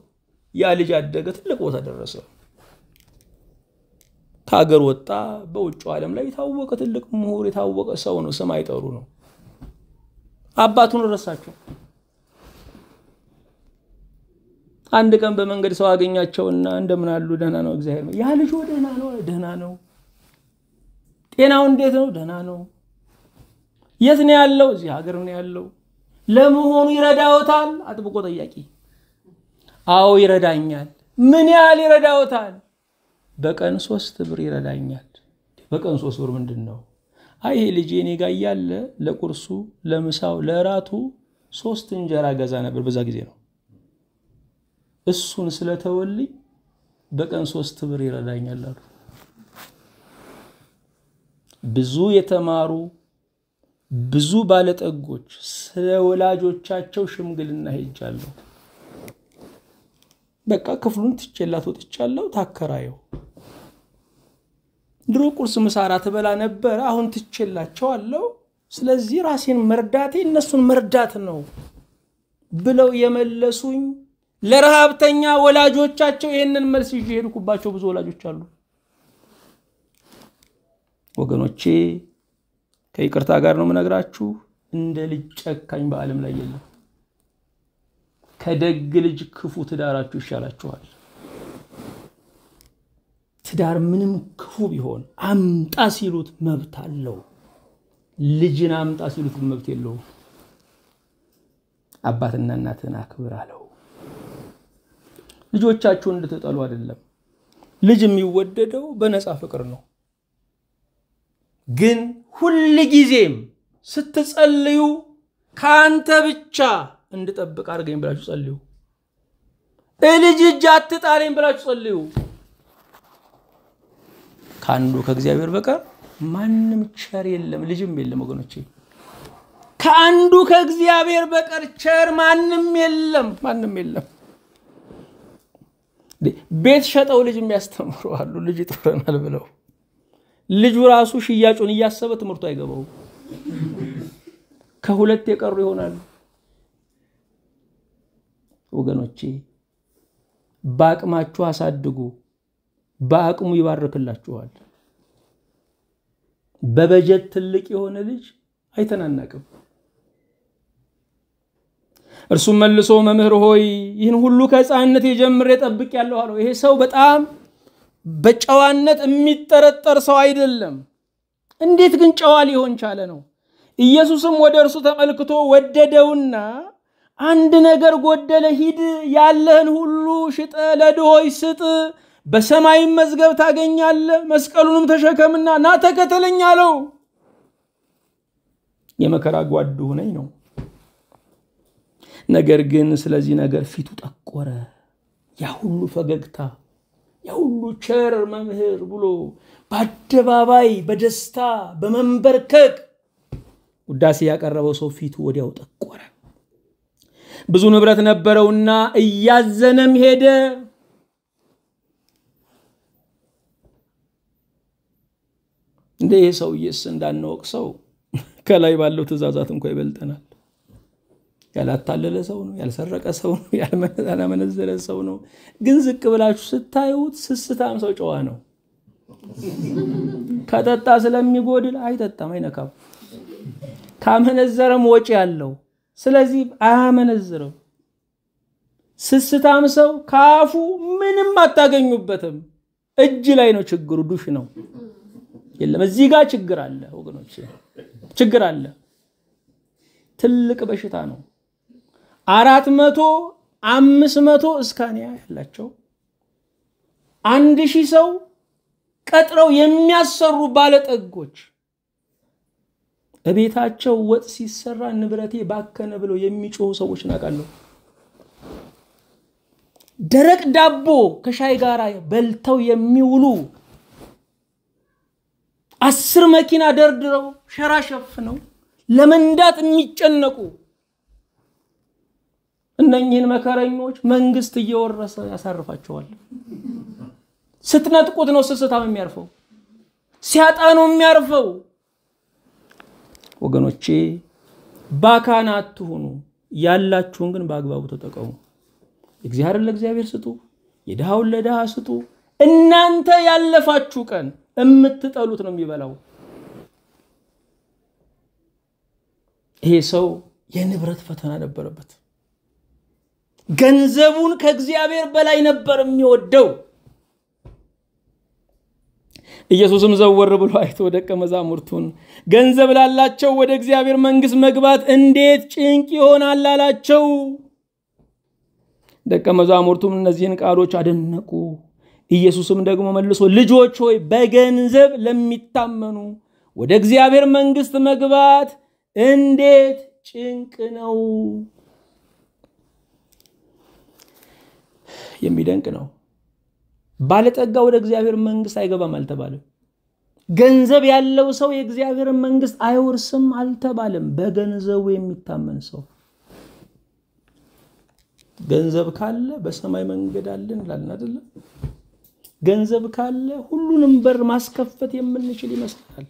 ያ ልጅ አደገ፣ ትልቅ ቦታ ደረሰ። ከሀገር ወጣ፣ በውጭ ዓለም ላይ የታወቀ ትልቅ ምሁር፣ የታወቀ ሰው ነው። ስም አይጠሩ ነው። አባቱን ረሳቸው። አንድ ቀን በመንገድ ሰው አገኛቸውና እንደምን አሉ? ደህና ነው እግዚአብሔር ያ ልጅ ደህና ነው፣ ደህና ነው። ጤናው እንዴት ነው? ደህና ነው። የት ነው ያለው? እዚህ ሀገር ነው ያለው። ለመሆኑ ይረዳውታል? አጥብቆ ጠያቂ። አዎ ይረዳኛል። ምን ያህል ይረዳውታል? በቀን ሶስት ብር ይረዳኛል። በቀን ሶስት ብር ምንድን ነው? አይ ይሄ ልጅ እኔ ጋ እያለ ለቁርሱ፣ ለምሳው፣ ለእራቱ ሶስት እንጀራ ገዛ ነበር። በዛ ጊዜ ነው እሱን ስለተወልኝ በቀን ሶስት ብር ይረዳኛል አሉ። ብዙ የተማሩ ብዙ ባለጠጎች ስለ ወላጆቻቸው ሽምግልና ሄጃለሁ። በቃ ክፍሉን ትቼላት ወጥቻለሁ። ታከራየው ድሮ ቁርስ ምሳራ እራት ነበረ። አሁን ትቼላቸዋለሁ። ስለዚህ ራሴን መርዳቴ እነሱን መርዳት ነው ብለው የመለሱኝ ለረሃብተኛ ወላጆቻቸው ይህንን መልስ ይዤ የሄድኩባቸው ብዙ ወላጆች አሉ። ወገኖቼ ከይቅርታ ጋር ነው ምነግራችሁ፣ እንደ ልጅ ጨካኝ በዓለም ላይ የለም። ከደግ ልጅ ክፉ ትዳራችሁ ይሻላችኋል። ትዳር ምንም ክፉ ቢሆን አምጣ ሲሉት መብት አለው። ልጅን አምጣ ሲሉት መብት የለው። አባትና እናትን አክብር አለው። ልጆቻችሁን እንድትጠሉ አይደለም። ልጅ የሚወደደው በነፃ ፍቅር ነው። ግን ሁል ጊዜም ስትጸልዩ ከአንተ ብቻ እንድጠብቅ አድርገኝ ብላችሁ ጸልዩ። ልጅ እጅ አትጣለኝ ብላችሁ ጸልዩ። ከአንዱ ከእግዚአብሔር በቀር ማንም ቸር የለም፣ ልጅም የለም ወገኖቼ። ከአንዱ ከእግዚአብሔር በቀር ቸር ማንም የለም፣ ማንም የለም። ቤት ሸጠው ልጅ የሚያስተምሩ አሉ፣ ልጅ ይጦረናል ብለው። ልጁ ራሱ ሽያጩን እያሰበ ትምህርቱ አይገባው። ከሁለት የቀሩ ይሆናሉ ወገኖቼ። በአቅማችሁ አሳድጉ። በአቅሙ ይባርክላችኋል። በበጀት ትልቅ የሆነ ልጅ አይተናናቅም። እርሱም መልሶ መምህር ሆይ ይህን ሁሉ ከሕፃንነት የጀምሬ ጠብቅ ያለው አለው። ይሄ ሰው በጣም በጨዋነት የሚጠረጠር ሰው አይደለም። እንዴት ግን ጨዋ ሊሆን ቻለ ነው? ኢየሱስም ወደ እርሱ ተመልክቶ ወደደውና አንድ ነገር ጎደለ፣ ሂድ፣ ያለህን ሁሉ ሽጠ፣ ለድሆች ስጥ በሰማይም መዝገብ ታገኛለ፣ መስቀሉንም ተሸከምና ና ተከተለኝ አለው። የመከራ ጓዱ ሁነኝ ነው። ነገር ግን ስለዚህ ነገር ፊቱ ጠቆረ። ያ ሁሉ ፈገግታ፣ ያ ሁሉ ቸር መምህር ብሎ በአደባባይ በደስታ በመንበርከቅ ውዳሴ ያቀረበው ሰው ፊቱ ወዲያው ጠቆረ። ብዙ ንብረት ነበረውና እያዘነም ሄደ። እንደ ይህ ሰውዬስ እንዳንወቅ ሰው ከላይ ባለው ትእዛዛት እንኳ ይበልጠናል። ያላታለለ ሰው ነው፣ ያልሰረቀ ሰው ነው፣ ያላመነዘረ ሰው ነው። ግን ዝቅ ብላችሁ ስታዩት ስስታም ሰው ጨዋ ነው። ከጠጣ ስለሚጎድል አይጠጣም፣ አይነካም። ካመነዘረም ወጪ ያለው ስለዚህ አያመነዝርም። ስስታም ሰው ከአፉ ምንም አታገኙበትም። እጅ ላይ ነው ችግሩ፣ ዱሽ ነው። የለም። እዚህ ጋር ችግር አለ ወገኖች፣ ችግር አለ። ትልቅ በሽታ ነው። አራት መቶ አምስት መቶ እስካኒያ ያላቸው አንድ ሺህ ሰው ቀጥረው የሚያሰሩ ባለጠጎች እቤታቸው ወጥ ሲሰራ ንብረቴ ባከነ ብለው የሚጮሁ ሰዎች እናውቃለሁ። ደረቅ ዳቦ ከሻይ ጋር በልተው የሚውሉ አስር መኪና ደርድረው ሸራ ሸፍነው ለመንዳት የሚጨነቁ እነኚህን መከረኞች መንግስት እየወረሰ ያሳርፋቸዋል። ስትነጥቁት ነው ስስታም የሚያርፈው፣ ሲያጣ ነው የሚያርፈው። ወገኖቼ ባካና አትሁኑ፣ ያላችሁን ግን በአግባቡ ተጠቀሙ። እግዚአብሔር ለእግዚአብሔር ስጡ፣ የድሃውን ለድሃ ስጡ። እናንተ ያለፋችሁ ቀን የምትጠሉት ነው የሚበላው። ይሄ ሰው የንብረት ፈተና ነበረበት። ገንዘቡን ከእግዚአብሔር በላይ ነበር የሚወደው። ኢየሱስም ዘወር ብሎ አይቶ ደቀ መዛሙርቱን ገንዘብ ላላቸው ወደ እግዚአብሔር መንግሥት መግባት እንዴት ጭንቅ ይሆናል አላቸው። ደቀ መዛሙርቱም እነዚህን ቃሎች አደነቁ። ኢየሱስም ደግሞ መልሶ ልጆች ሆይ በገንዘብ ለሚታመኑ ወደ እግዚአብሔር መንግሥት መግባት እንዴት ጭንቅ ነው። የሚደንቅ ነው። ባለጠጋ ወደ እግዚአብሔር መንግሥት አይገባም አልተባለም። ገንዘብ ያለው ሰው የእግዚአብሔር መንግሥት አይወርስም አልተባለም። በገንዘቡ የሚታመን ሰው ገንዘብ ካለ በሰማይ መንገድ አለን እንላለን አይደለም? ገንዘብ ካለ ሁሉንም በር ማስከፈት የምንችል ይመስለናል።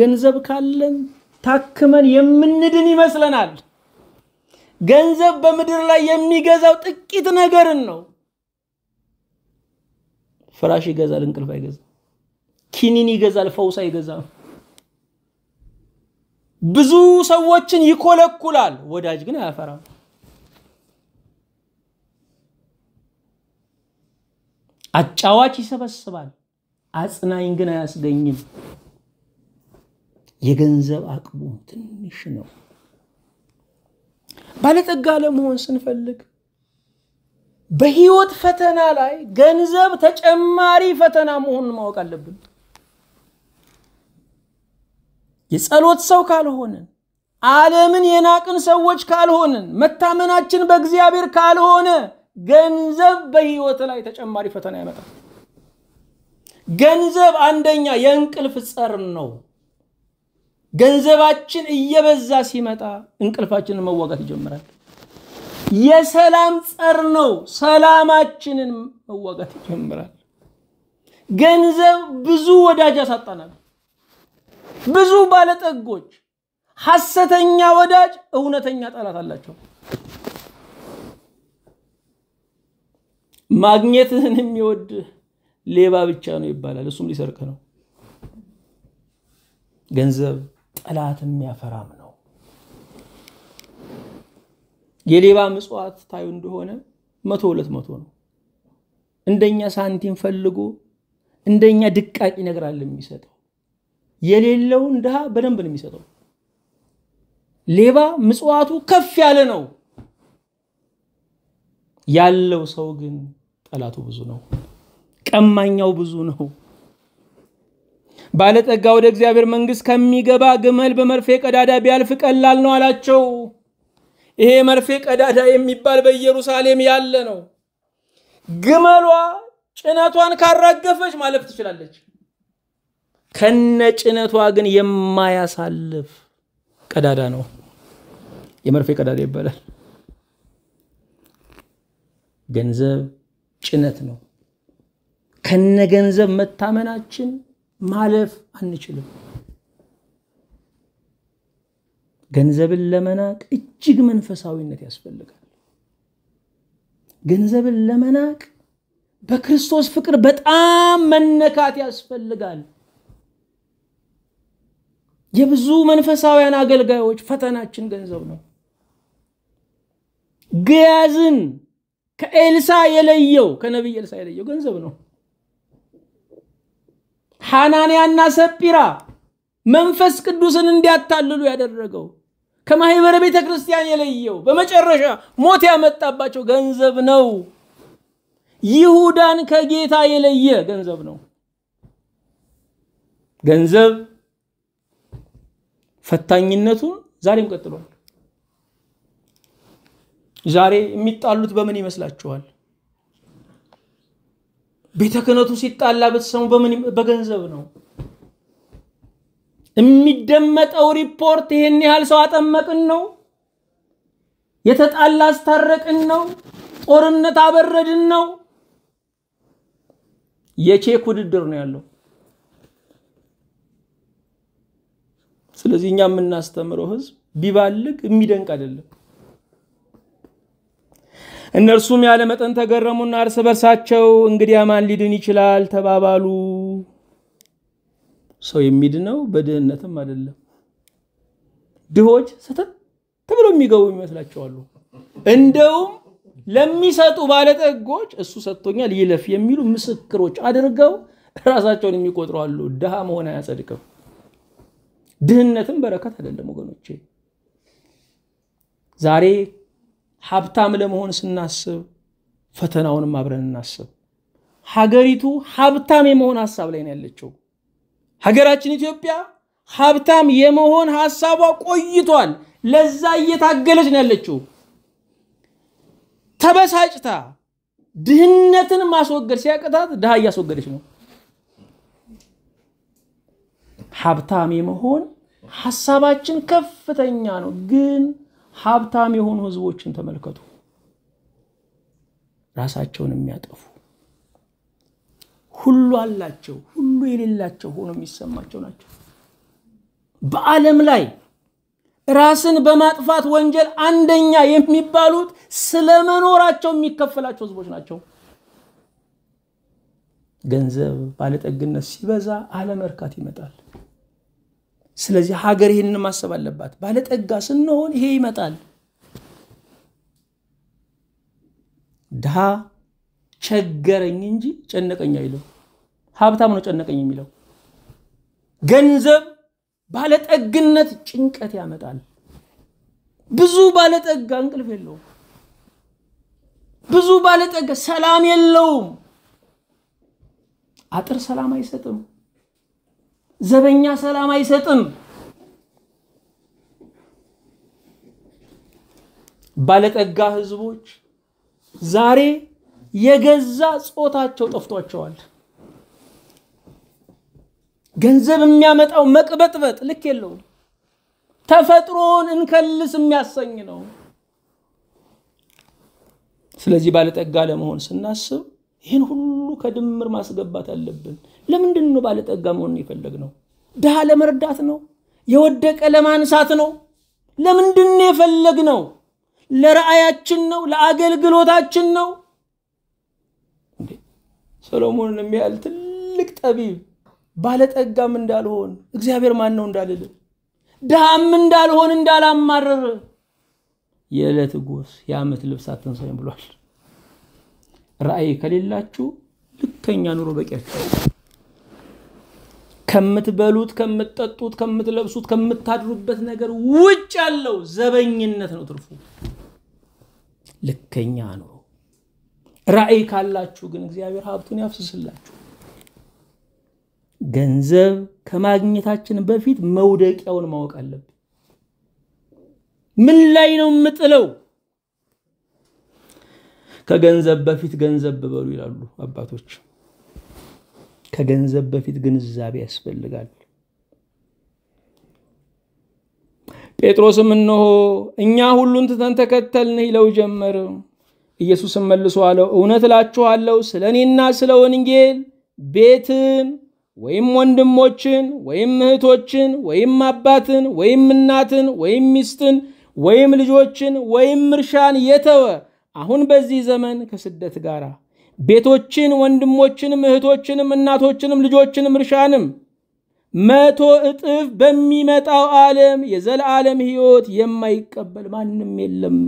ገንዘብ ካለን ታክመን የምንድን ይመስለናል። ገንዘብ በምድር ላይ የሚገዛው ጥቂት ነገርን ነው። ፍራሽ ይገዛል፣ እንቅልፍ አይገዛም። ኪኒን ይገዛል፣ ፈውስ አይገዛም። ብዙ ሰዎችን ይኮለኩላል፣ ወዳጅ ግን አያፈራም። አጫዋች ይሰበስባል፣ አጽናኝ ግን አያስገኝም። የገንዘብ አቅሙ ትንሽ ነው። ባለጠጋ ለመሆን ስንፈልግ በህይወት ፈተና ላይ ገንዘብ ተጨማሪ ፈተና መሆኑን ማወቅ አለብን። የጸሎት ሰው ካልሆንን፣ ዓለምን የናቅን ሰዎች ካልሆንን፣ መታመናችን በእግዚአብሔር ካልሆነ ገንዘብ በህይወት ላይ ተጨማሪ ፈተና ያመጣል። ገንዘብ አንደኛ የእንቅልፍ ጸር ነው። ገንዘባችን እየበዛ ሲመጣ እንቅልፋችንን መዋጋት ይጀምራል። የሰላም ጸር ነው። ሰላማችንን መዋጋት ይጀምራል። ገንዘብ ብዙ ወዳጅ ያሳጣናል። ብዙ ባለጠጎች ሐሰተኛ ወዳጅ፣ እውነተኛ ጠላት አላቸው። ማግኘትህን የሚወድ ሌባ ብቻ ነው ይባላል። እሱም ሊሰርቅ ነው። ገንዘብ ጠላት የሚያፈራም ነው። የሌባ ምጽዋት ታዩ እንደሆነ መቶ ሁለት መቶ ነው። እንደኛ ሳንቲም ፈልጎ እንደኛ ድቃቂ ነገር አለ የሚሰጠው። የሌለውን ድሃ በደንብ ነው የሚሰጠው። ሌባ ምጽዋቱ ከፍ ያለ ነው። ያለው ሰው ግን ጠላቱ ብዙ ነው፣ ቀማኛው ብዙ ነው። ባለጠጋ ወደ እግዚአብሔር መንግሥት ከሚገባ ግመል በመርፌ ቀዳዳ ቢያልፍ ቀላል ነው አላቸው። ይሄ መርፌ ቀዳዳ የሚባል በኢየሩሳሌም ያለ ነው። ግመሏ ጭነቷን ካራገፈች ማለፍ ትችላለች። ከነ ጭነቷ ግን የማያሳልፍ ቀዳዳ ነው። የመርፌ ቀዳዳ ይባላል። ገንዘብ ጭነት ነው። ከነገንዘብ መታመናችን ማለፍ አንችልም። ገንዘብን ለመናቅ እጅግ መንፈሳዊነት ያስፈልጋል። ገንዘብን ለመናቅ በክርስቶስ ፍቅር በጣም መነካት ያስፈልጋል። የብዙ መንፈሳውያን አገልጋዮች ፈተናችን ገንዘብ ነው። ግያዝን ከኤልሳ የለየው ከነቢይ ኤልሳ የለየው ገንዘብ ነው። ሐናንያና ሰጲራ መንፈስ ቅዱስን እንዲያታልሉ ያደረገው ከማህበረ ቤተ ክርስቲያን የለየው በመጨረሻ ሞት ያመጣባቸው ገንዘብ ነው። ይሁዳን ከጌታ የለየ ገንዘብ ነው። ገንዘብ ፈታኝነቱን ዛሬም ቀጥሏል። ዛሬ የሚጣሉት በምን ይመስላችኋል? ቤተ ክህነቱ ሲጣላ በተሰሙ በምን በገንዘብ ነው። የሚደመጠው ሪፖርት ይህን ያህል ሰው አጠመቅን ነው፣ የተጣላ አስታረቅን ነው፣ ጦርነት አበረድን ነው። የቼክ ውድድር ነው ያለው። ስለዚህ እኛ የምናስተምረው ህዝብ ቢባልግ የሚደንቅ አይደለም። እነርሱም ያለ መጠን ተገረሙና እርስ በርሳቸው እንግዲያ ማን ሊድን ይችላል ተባባሉ። ሰው የሚድነው በድህነትም አይደለም። ድሆች ሰተት ተብሎ የሚገቡ ይመስላቸዋሉ። እንደውም ለሚሰጡ ባለጠጎች እሱ ሰጥቶኛል ይለፍ የሚሉ ምስክሮች አድርገው ራሳቸውን የሚቆጥሩ አሉ። ድሃ መሆን አያጸድቅም። ድህነትም በረከት አይደለም ወገኖቼ። ዛሬ ሀብታም ለመሆን ስናስብ ፈተናውንም አብረን እናስብ። ሀገሪቱ ሀብታም የመሆን ሀሳብ ላይ ነው ያለችው። ሀገራችን ኢትዮጵያ ሀብታም የመሆን ሀሳቧ ቆይቷል። ለዛ እየታገለች ነው ያለችው። ተበሳጭታ ድህነትን ማስወገድ ሲያቅታት ድሃ እያስወገደች ነው። ሀብታም የመሆን ሀሳባችን ከፍተኛ ነው ግን ሀብታም የሆኑ ህዝቦችን ተመልከቱ። ራሳቸውን የሚያጠፉ ሁሉ አላቸው ሁሉ የሌላቸው ሆኖ የሚሰማቸው ናቸው። በዓለም ላይ ራስን በማጥፋት ወንጀል አንደኛ የሚባሉት ስለመኖራቸው የሚከፈላቸው ህዝቦች ናቸው። ገንዘብ ባለጠግነት ሲበዛ አለመርካት ይመጣል። ስለዚህ ሀገር ይህንን ማሰብ አለባት። ባለጠጋ ስንሆን ይሄ ይመጣል። ድሃ ቸገረኝ እንጂ ጨነቀኝ አይለው። ሀብታም ነው ጨነቀኝ የሚለው። ገንዘብ ባለጠግነት ጭንቀት ያመጣል። ብዙ ባለጠጋ እንቅልፍ የለውም። ብዙ ባለጠጋ ሰላም የለውም። አጥር ሰላም አይሰጥም። ዘበኛ ሰላም አይሰጥም። ባለጠጋ ህዝቦች ዛሬ የገዛ ጾታቸው ጠፍቷቸዋል። ገንዘብ የሚያመጣው መቅበጥበጥ ልክ የለውም። ተፈጥሮን እንከልስ የሚያሰኝ ነው። ስለዚህ ባለጠጋ ለመሆን ስናስብ ይህን ሁሉ ከድምር ማስገባት አለብን። ለምንድን ነው ባለጠጋ መሆን የፈለግ ነው? ድሃ ለመርዳት ነው? የወደቀ ለማንሳት ነው? ለምንድን ነው የፈለግ ነው? ለረአያችን ነው? ለአገልግሎታችን ነው? ሰሎሞንን የሚያህል ትልቅ ጠቢብ ባለጠጋም እንዳልሆን እግዚአብሔር ማን ነው እንዳልል ድሃም እንዳልሆን እንዳላማረር የዕለት ጎስ የዓመት ልብስ አትንሳኝ ብሏል። ራእይ ከሌላችሁ ልከኛ ኑሮ በቂያችሁ ከምትበሉት፣ ከምትጠጡት፣ ከምትለብሱት፣ ከምታድሩበት ነገር ውጭ ያለው ዘበኝነት ነው ትርፉ። ልከኛ ኑሮ። ራዕይ ካላችሁ ግን እግዚአብሔር ሀብቱን ያፍስስላችሁ። ገንዘብ ከማግኘታችን በፊት መውደቂያውን ማወቅ አለብን። ምን ላይ ነው የምጥለው? ከገንዘብ በፊት ገንዘብ በሉ ይላሉ አባቶች። ከገንዘብ በፊት ግንዛቤ ያስፈልጋል። ጴጥሮስም እነሆ እኛ ሁሉን ትተን ተከተልንህ ይለው ጀመር። ኢየሱስም መልሶ አለው እውነት እላችኋለሁ ስለ እኔና ስለ ወንጌል ቤትን ወይም ወንድሞችን ወይም እህቶችን ወይም አባትን ወይም እናትን ወይም ሚስትን ወይም ልጆችን ወይም እርሻን የተወ አሁን በዚህ ዘመን ከስደት ጋር ቤቶችን፣ ወንድሞችንም፣ እህቶችንም፣ እናቶችንም፣ ልጆችንም፣ እርሻንም መቶ እጥፍ በሚመጣው ዓለም የዘለዓለም ሕይወት የማይቀበል ማንም የለም።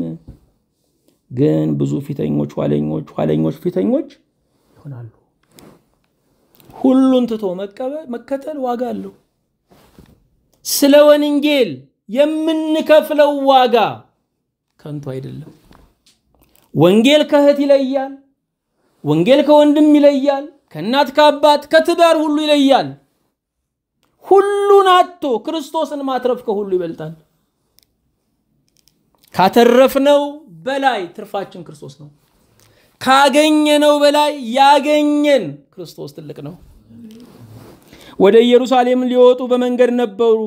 ግን ብዙ ፊተኞች ኋለኞች፣ ኋለኞች ፊተኞች ይሆናሉ። ሁሉን ትቶ መከተል ዋጋ አለው። ስለ ወንጌል የምንከፍለው ዋጋ ከንቱ አይደለም። ወንጌል ከእህት ይለያል። ወንጌል ከወንድም ይለያል። ከእናት ከአባት ከትዳር ሁሉ ይለያል። ሁሉን አቶ ክርስቶስን ማትረፍ ከሁሉ ይበልጣል። ካተረፍነው በላይ ትርፋችን ክርስቶስ ነው። ካገኘነው በላይ ያገኘን ክርስቶስ ትልቅ ነው። ወደ ኢየሩሳሌም ሊወጡ በመንገድ ነበሩ።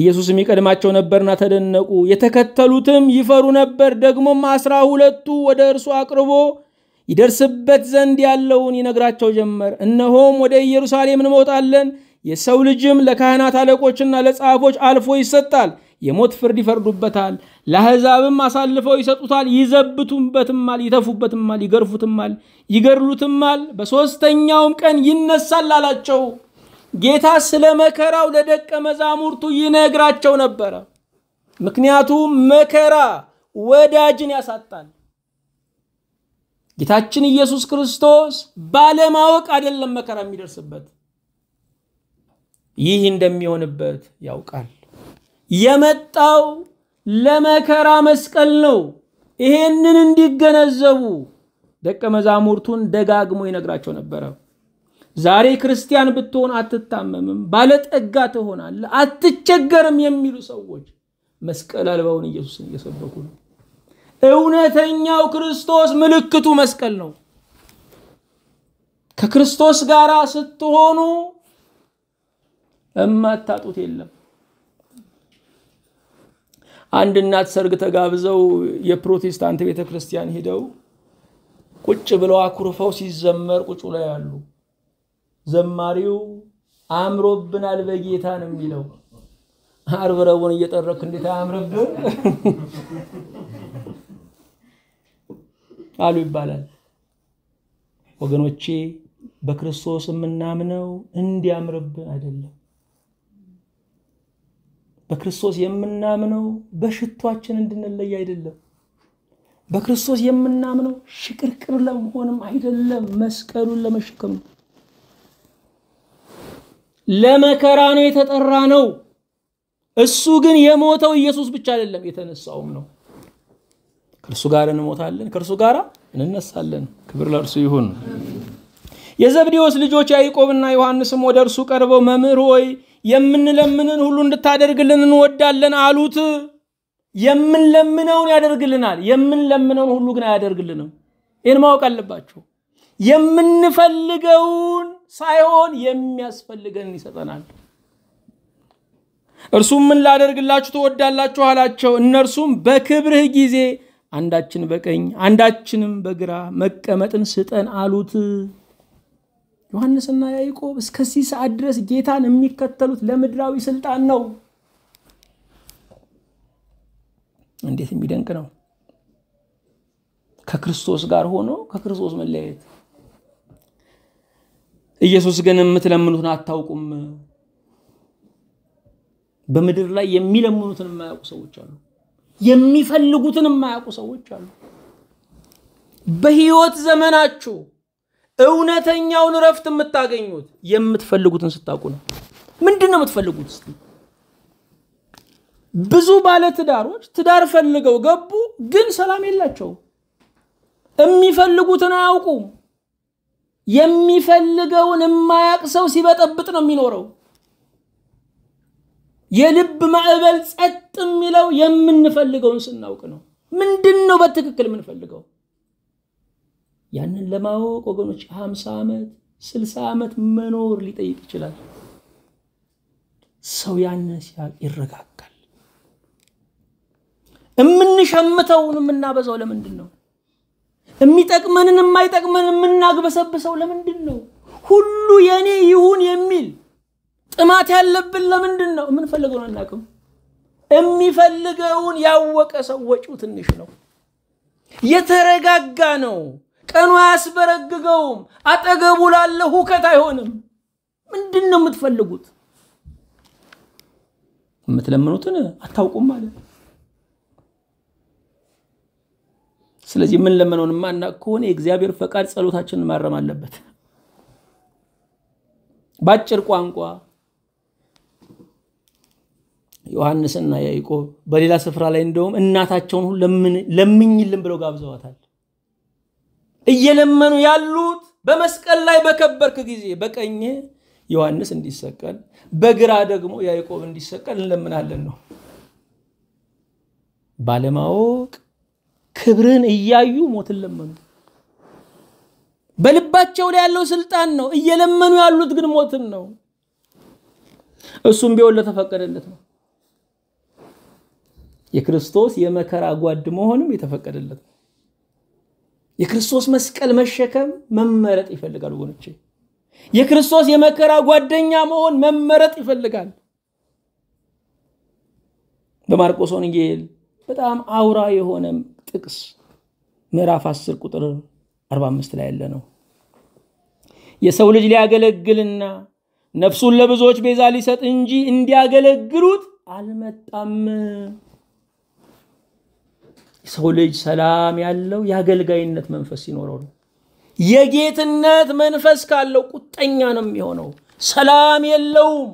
ኢየሱስ የሚቀድማቸው ነበርና ተደነቁ። የተከተሉትም ይፈሩ ነበር። ደግሞም አስራ ሁለቱ ወደ እርሱ አቅርቦ ይደርስበት ዘንድ ያለውን ይነግራቸው ጀመር። እነሆም ወደ ኢየሩሳሌም እንሞታለን፣ የሰው ልጅም ለካህናት አለቆችና ለጻፎች አልፎ ይሰጣል፣ የሞት ፍርድ ይፈርዱበታል፣ ለአሕዛብም አሳልፈው ይሰጡታል፣ ይዘብቱበትማል፣ ይተፉበትማል፣ ይገርፉትማል፣ ይገድሉትማል፣ በሦስተኛውም ቀን ይነሳል አላቸው። ጌታ ስለ መከራው ለደቀ መዛሙርቱ ይነግራቸው ነበረ። ምክንያቱም መከራ ወዳጅን ያሳጣል። ጌታችን ኢየሱስ ክርስቶስ ባለማወቅ አይደለም መከራ የሚደርስበት። ይህ እንደሚሆንበት ያውቃል። የመጣው ለመከራ መስቀል ነው። ይሄንን እንዲገነዘቡ ደቀ መዛሙርቱን ደጋግሞ ይነግራቸው ነበረ። ዛሬ ክርስቲያን ብትሆን አትታመምም፣ ባለጠጋ ትሆናል አትቸገርም የሚሉ ሰዎች መስቀል አልባውን ኢየሱስን እየሰበኩ ነው። እውነተኛው ክርስቶስ ምልክቱ መስቀል ነው። ከክርስቶስ ጋር ስትሆኑ እማታጡት የለም። አንድ እናት ሰርግ ተጋብዘው የፕሮቴስታንት ቤተ ክርስቲያን ሄደው ቁጭ ብለው አኩርፈው ሲዘመር ቁጭ ላይ ያሉ ዘማሪው አምሮብናል በጌታ ነው የሚለው። አርብ እየጠረክ እንዴት አያምርብን አሉ ይባላል። ወገኖቼ በክርስቶስ የምናምነው እንዲያምርብን አይደለም። በክርስቶስ የምናምነው በሽቷችን እንድንለይ አይደለም። በክርስቶስ የምናምነው ሽቅርቅር ለመሆንም አይደለም፣ መስቀሉን ለመሸከም ነው። ለመከራ ነው የተጠራ ነው። እሱ ግን የሞተው ኢየሱስ ብቻ አይደለም፣ የተነሳውም ነው። ከእርሱ ጋር እንሞታለን፣ ከእርሱ ጋር እንነሳለን። ክብር ለእርሱ ይሁን። የዘብዴዎስ ልጆች ያዕቆብና ዮሐንስም ወደ እርሱ ቀርበው መምህር ሆይ የምንለምንን ሁሉ እንድታደርግልን እንወዳለን አሉት። የምንለምነውን ያደርግልናል፣ የምንለምነውን ሁሉ ግን አያደርግልንም። ይህን ማወቅ አለባችሁ። የምንፈልገውን ሳይሆን የሚያስፈልገንን ይሰጠናል። እርሱም ምን ላደርግላችሁ ትወዳላችሁ አላቸው። እነርሱም በክብርህ ጊዜ አንዳችን በቀኝ አንዳችንም በግራ መቀመጥን ስጠን አሉት። ዮሐንስና ያዕቆብ እስከዚህ ሰዓት ድረስ ጌታን የሚከተሉት ለምድራዊ ስልጣን ነው። እንዴት የሚደንቅ ነው! ከክርስቶስ ጋር ሆኖ ከክርስቶስ መለያየት ኢየሱስ ግን የምትለምኑትን አታውቁም። በምድር ላይ የሚለምኑትን የማያውቁ ሰዎች አሉ። የሚፈልጉትን የማያውቁ ሰዎች አሉ። በህይወት ዘመናችሁ እውነተኛውን እረፍት የምታገኙት የምትፈልጉትን ስታውቁ ነው። ምንድን ነው የምትፈልጉት? እስቲ ብዙ ባለ ትዳሮች ትዳር ፈልገው ገቡ፣ ግን ሰላም የላቸውም። የሚፈልጉትን አያውቁም። የሚፈልገውን የማያቅ ሰው ሲበጠብጥ ነው የሚኖረው። የልብ ማዕበል ጸጥ የሚለው የምንፈልገውን ስናውቅ ነው። ምንድን ነው በትክክል የምንፈልገው? ያንን ለማወቅ ወገኖች ሀምሳ ዓመት ስልሳ ዓመት መኖር ሊጠይቅ ይችላል። ሰው ያነ ሲያቅ ይረጋጋል። የምንሸምተውን የምናበዛው ለምንድን ነው? የሚጠቅመንን የማይጠቅመን የምናግበሰብሰው ለምንድን ነው? ሁሉ የኔ ይሁን የሚል ጥማት ያለብን ለምንድን ነው? የምንፈልገውን አናቅም። የሚፈልገውን ያወቀ ሰው ወጪው ትንሽ ነው። የተረጋጋ ነው። ቀኑ አያስበረግገውም። አጠገቡ ላለ ሁከት አይሆንም። ምንድን ነው የምትፈልጉት? የምትለምኑትን አታውቁም ማለት ነው። ስለዚህ የምንለመነውን የማናቅ ከሆነ የእግዚአብሔር ፈቃድ ጸሎታችንን ማረም አለበት። በአጭር ቋንቋ ዮሐንስና ያዕቆብ በሌላ ስፍራ ላይ እንደውም እናታቸውን ለምኝልን ብለው ጋብዘዋታል። እየለመኑ ያሉት በመስቀል ላይ በከበርክ ጊዜ በቀኝ ዮሐንስ እንዲሰቀል፣ በግራ ደግሞ ያዕቆብ እንዲሰቀል እንለምናለን ነው ባለማወቅ ክብርን እያዩ ሞትን ለመኑ። በልባቸው ላይ ያለው ስልጣን ነው። እየለመኑ ያሉት ግን ሞትን ነው። እሱም ቢሆን ለተፈቀደለት ነው። የክርስቶስ የመከራ ጓድ መሆንም የተፈቀደለት ነው። የክርስቶስ መስቀል መሸከም መመረጥ ይፈልጋል ወገኖቼ። የክርስቶስ የመከራ ጓደኛ መሆን መመረጥ ይፈልጋል። በማርቆስ ወንጌል በጣም አውራ የሆነ ጥቅስ ምዕራፍ 10 ቁጥር 45 ላይ ያለ ነው። የሰው ልጅ ሊያገለግልና ነፍሱን ለብዙዎች ቤዛ ሊሰጥ እንጂ እንዲያገለግሉት አልመጣም። የሰው ልጅ ሰላም ያለው የአገልጋይነት መንፈስ ሲኖረው ነው። የጌትነት መንፈስ ካለው ቁጠኛ ነው የሚሆነው። ሰላም የለውም።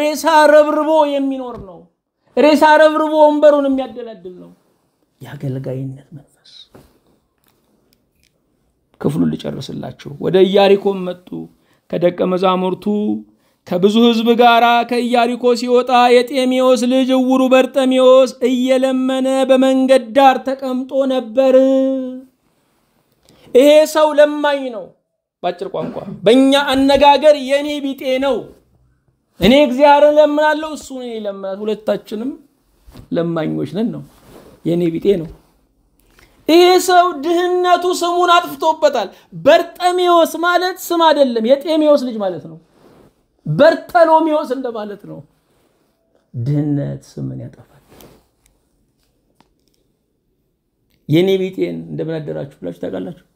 ሬሳ ረብርቦ የሚኖር ነው። ሬሳ ረብርቦ ወንበሩን የሚያደላድል ነው። የአገልጋይነት መንፈስ ክፍሉን ልጨርስላችሁ። ወደ ኢያሪኮም መጡ። ከደቀ መዛሙርቱ ከብዙ ሕዝብ ጋር ከኢያሪኮ ሲወጣ የጤሜዎስ ልጅ እውሩ በርጠሜዎስ እየለመነ በመንገድ ዳር ተቀምጦ ነበር። ይሄ ሰው ለማኝ ነው። በአጭር ቋንቋ በእኛ አነጋገር የኔ ቢጤ ነው። እኔ እግዚአብሔርን ለምናለው እሱ እኔ ይለምናል። ሁለታችንም ለማኞች ነን ነው የኔ ቢጤ ነው። ይሄ ሰው ድህነቱ ስሙን አጥፍቶበታል። በርጠሜዎስ ማለት ስም አይደለም፣ የጤሜዎስ ልጅ ማለት ነው። በርጠሎሜዎስ እንደማለት ነው። ድህነት ስምን ያጠፋል። የኔ ቢጤን እንደምን አደራችሁ ብላችሁ ታውቃላችሁ?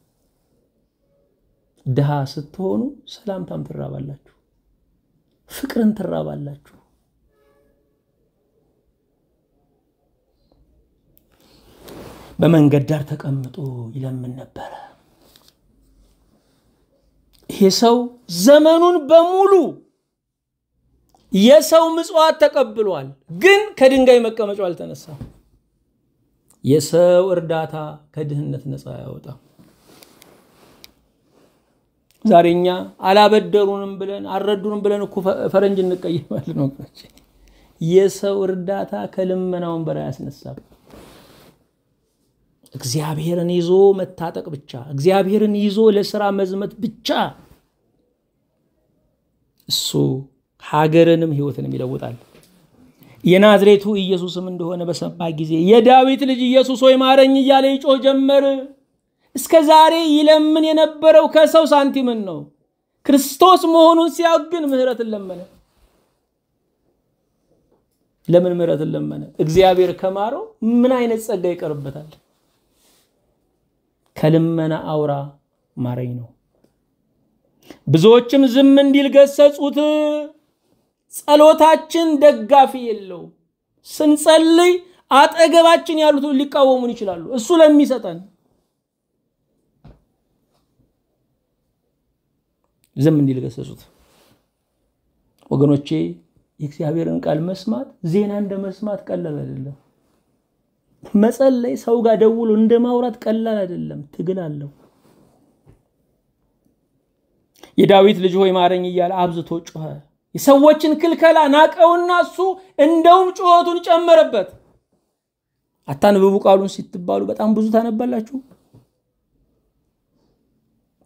ድሃ ስትሆኑ ሰላምታም ትራባላችሁ፣ ፍቅርን ትራባላችሁ። በመንገድ ዳር ተቀምጦ ይለምን ነበረ። ይሄ ሰው ዘመኑን በሙሉ የሰው ምጽዋት ተቀብሏል፣ ግን ከድንጋይ መቀመጫው አልተነሳም። የሰው እርዳታ ከድህነት ነፃ አያወጣም። ዛሬ እኛ አላበደሩንም ብለን አልረዱንም ብለን እኮ ፈረንጅ እንቀይማለን። የሰው እርዳታ ከልመናውን በላይ አያስነሳም። እግዚአብሔርን ይዞ መታጠቅ ብቻ፣ እግዚአብሔርን ይዞ ለስራ መዝመት ብቻ እሱ ሀገርንም ህይወትንም ይለውጣል። የናዝሬቱ ኢየሱስም እንደሆነ በሰማ ጊዜ የዳዊት ልጅ ኢየሱስ ሆይ ማረኝ እያለ ይጮህ ጀመር። እስከ ዛሬ ይለምን የነበረው ከሰው ሳንቲምን ነው። ክርስቶስ መሆኑን ሲያውቅ ግን ምህረትን ለመነ። ለምን ምህረትን ለመነ? እግዚአብሔር ከማረው ምን አይነት ጸጋ ይቀርበታል? ከልመና አውራ ማረኝ ነው። ብዙዎችም ዝም እንዲል ገሰጹት። ጸሎታችን ደጋፊ የለው። ስንጸልይ አጠገባችን ያሉት ሊቃወሙን ይችላሉ። እሱ ለሚሰጠን ዝም እንዲል ገሰጹት። ወገኖቼ የእግዚአብሔርን ቃል መስማት ዜና እንደ መስማት ቀላል አይደለም። መጸለይ ሰው ጋር ደውሎ እንደ ማውራት ቀላል አይደለም፣ ትግል አለው። የዳዊት ልጅ ሆይ ማረኝ እያለ አብዝቶ ጮኸ። የሰዎችን ክልከላ ናቀውና እሱ እንደውም ጩኸቱን ጨመረበት። አታንብቡ ቃሉን ስትባሉ በጣም ብዙ ታነባላችሁ።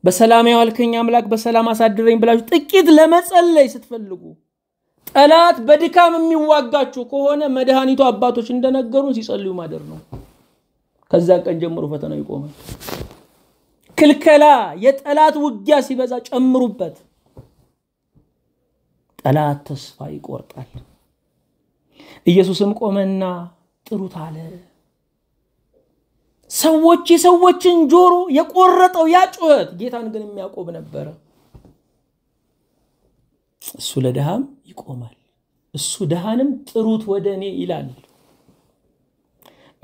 በሰላም ያዋልከኝ አምላክ በሰላም አሳድረኝ ብላችሁ ጥቂት ለመጸለይ ስትፈልጉ ጠላት በድካም የሚዋጋችሁ ከሆነ መድኃኒቱ አባቶች እንደነገሩን ሲጸልዩ ማደር ነው። ከዛ ቀን ጀምሮ ፈተናው ይቆማል። ክልከላ፣ የጠላት ውጊያ ሲበዛ ጨምሩበት። ጠላት ተስፋ ይቆርጣል። ኢየሱስም ቆመና ጥሩት አለ። ሰዎች የሰዎችን ጆሮ የቆረጠው ያ ጩኸት ጌታን ግን የሚያቆም ነበረ። እሱ ለድሃም ይቆማል፣ እሱ ድሃንም ጥሩት ወደ እኔ ይላል።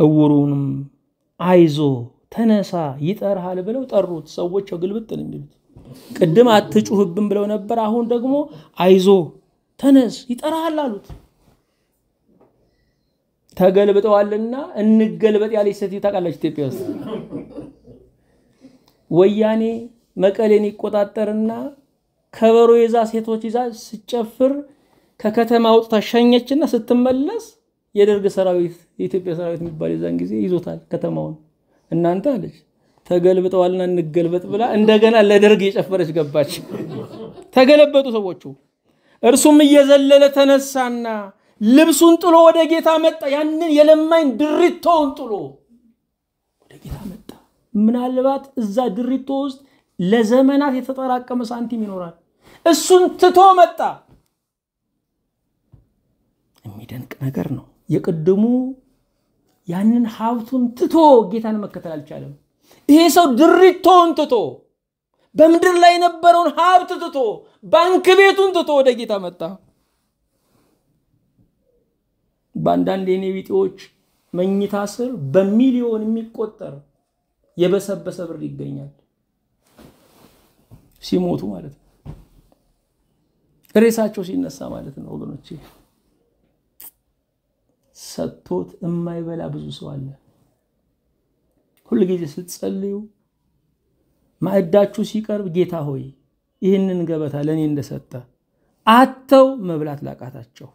እውሩንም አይዞ ተነሳ ይጠርሃል ብለው ጠሩት። ሰዎች ግልብጥ ነው የሚሉት። ቅድም አትጩህብን ብለው ነበር። አሁን ደግሞ አይዞ ተነስ ይጠራሃል አሉት። ተገልብጠዋልና እንገልበጥ ያለች ሴትዮ ታውቃላችሁ? ኢትዮጵያ ውስጥ ወያኔ መቀሌን ይቆጣጠርና ከበሮ ይዛ ሴቶች ይዛ ስጨፍር ከከተማ ወጥታ ሸኘችና ስትመለስ የደርግ ሰራዊት የኢትዮጵያ ሰራዊት የሚባል የዛን ጊዜ ይዞታል ከተማውን እናንተ አለች ተገልብጠዋልና እንገልበጥ ብላ እንደገና ለደርግ የጨፈረች ገባች። ተገለበጡ ሰዎቹ። እርሱም እየዘለለ ተነሳና ልብሱን ጥሎ ወደ ጌታ መጣ። ያንን የለማኝ ድሪቶውን ጥሎ ወደ ጌታ መጣ። ምናልባት እዛ ድሪቶ ውስጥ ለዘመናት የተጠራቀመ ሳንቲም ይኖራል። እሱን ትቶ መጣ። የሚደንቅ ነገር ነው። የቅድሙ ያንን ሀብቱን ትቶ ጌታን መከተል አልቻለም። ይሄ ሰው ድሪቶውን ትቶ በምድር ላይ የነበረውን ሀብት ትቶ ባንክ ቤቱን ትቶ ወደ ጌታ መጣ። በአንዳንድ ቢጤዎች መኝታ ስር በሚሊዮን የሚቆጠር የበሰበሰ ብር ይገኛል። ሲሞቱ ማለት ነው። ሬሳቸው ሲነሳ ማለት ነው ወገኖች ሰጥቶት የማይበላ ብዙ ሰው አለ። ሁል ጊዜ ስትጸልዩ ማዕዳችሁ ሲቀርብ ጌታ ሆይ ይህንን ገበታ ለእኔ እንደሰጠ አተው መብላት ላቃታቸው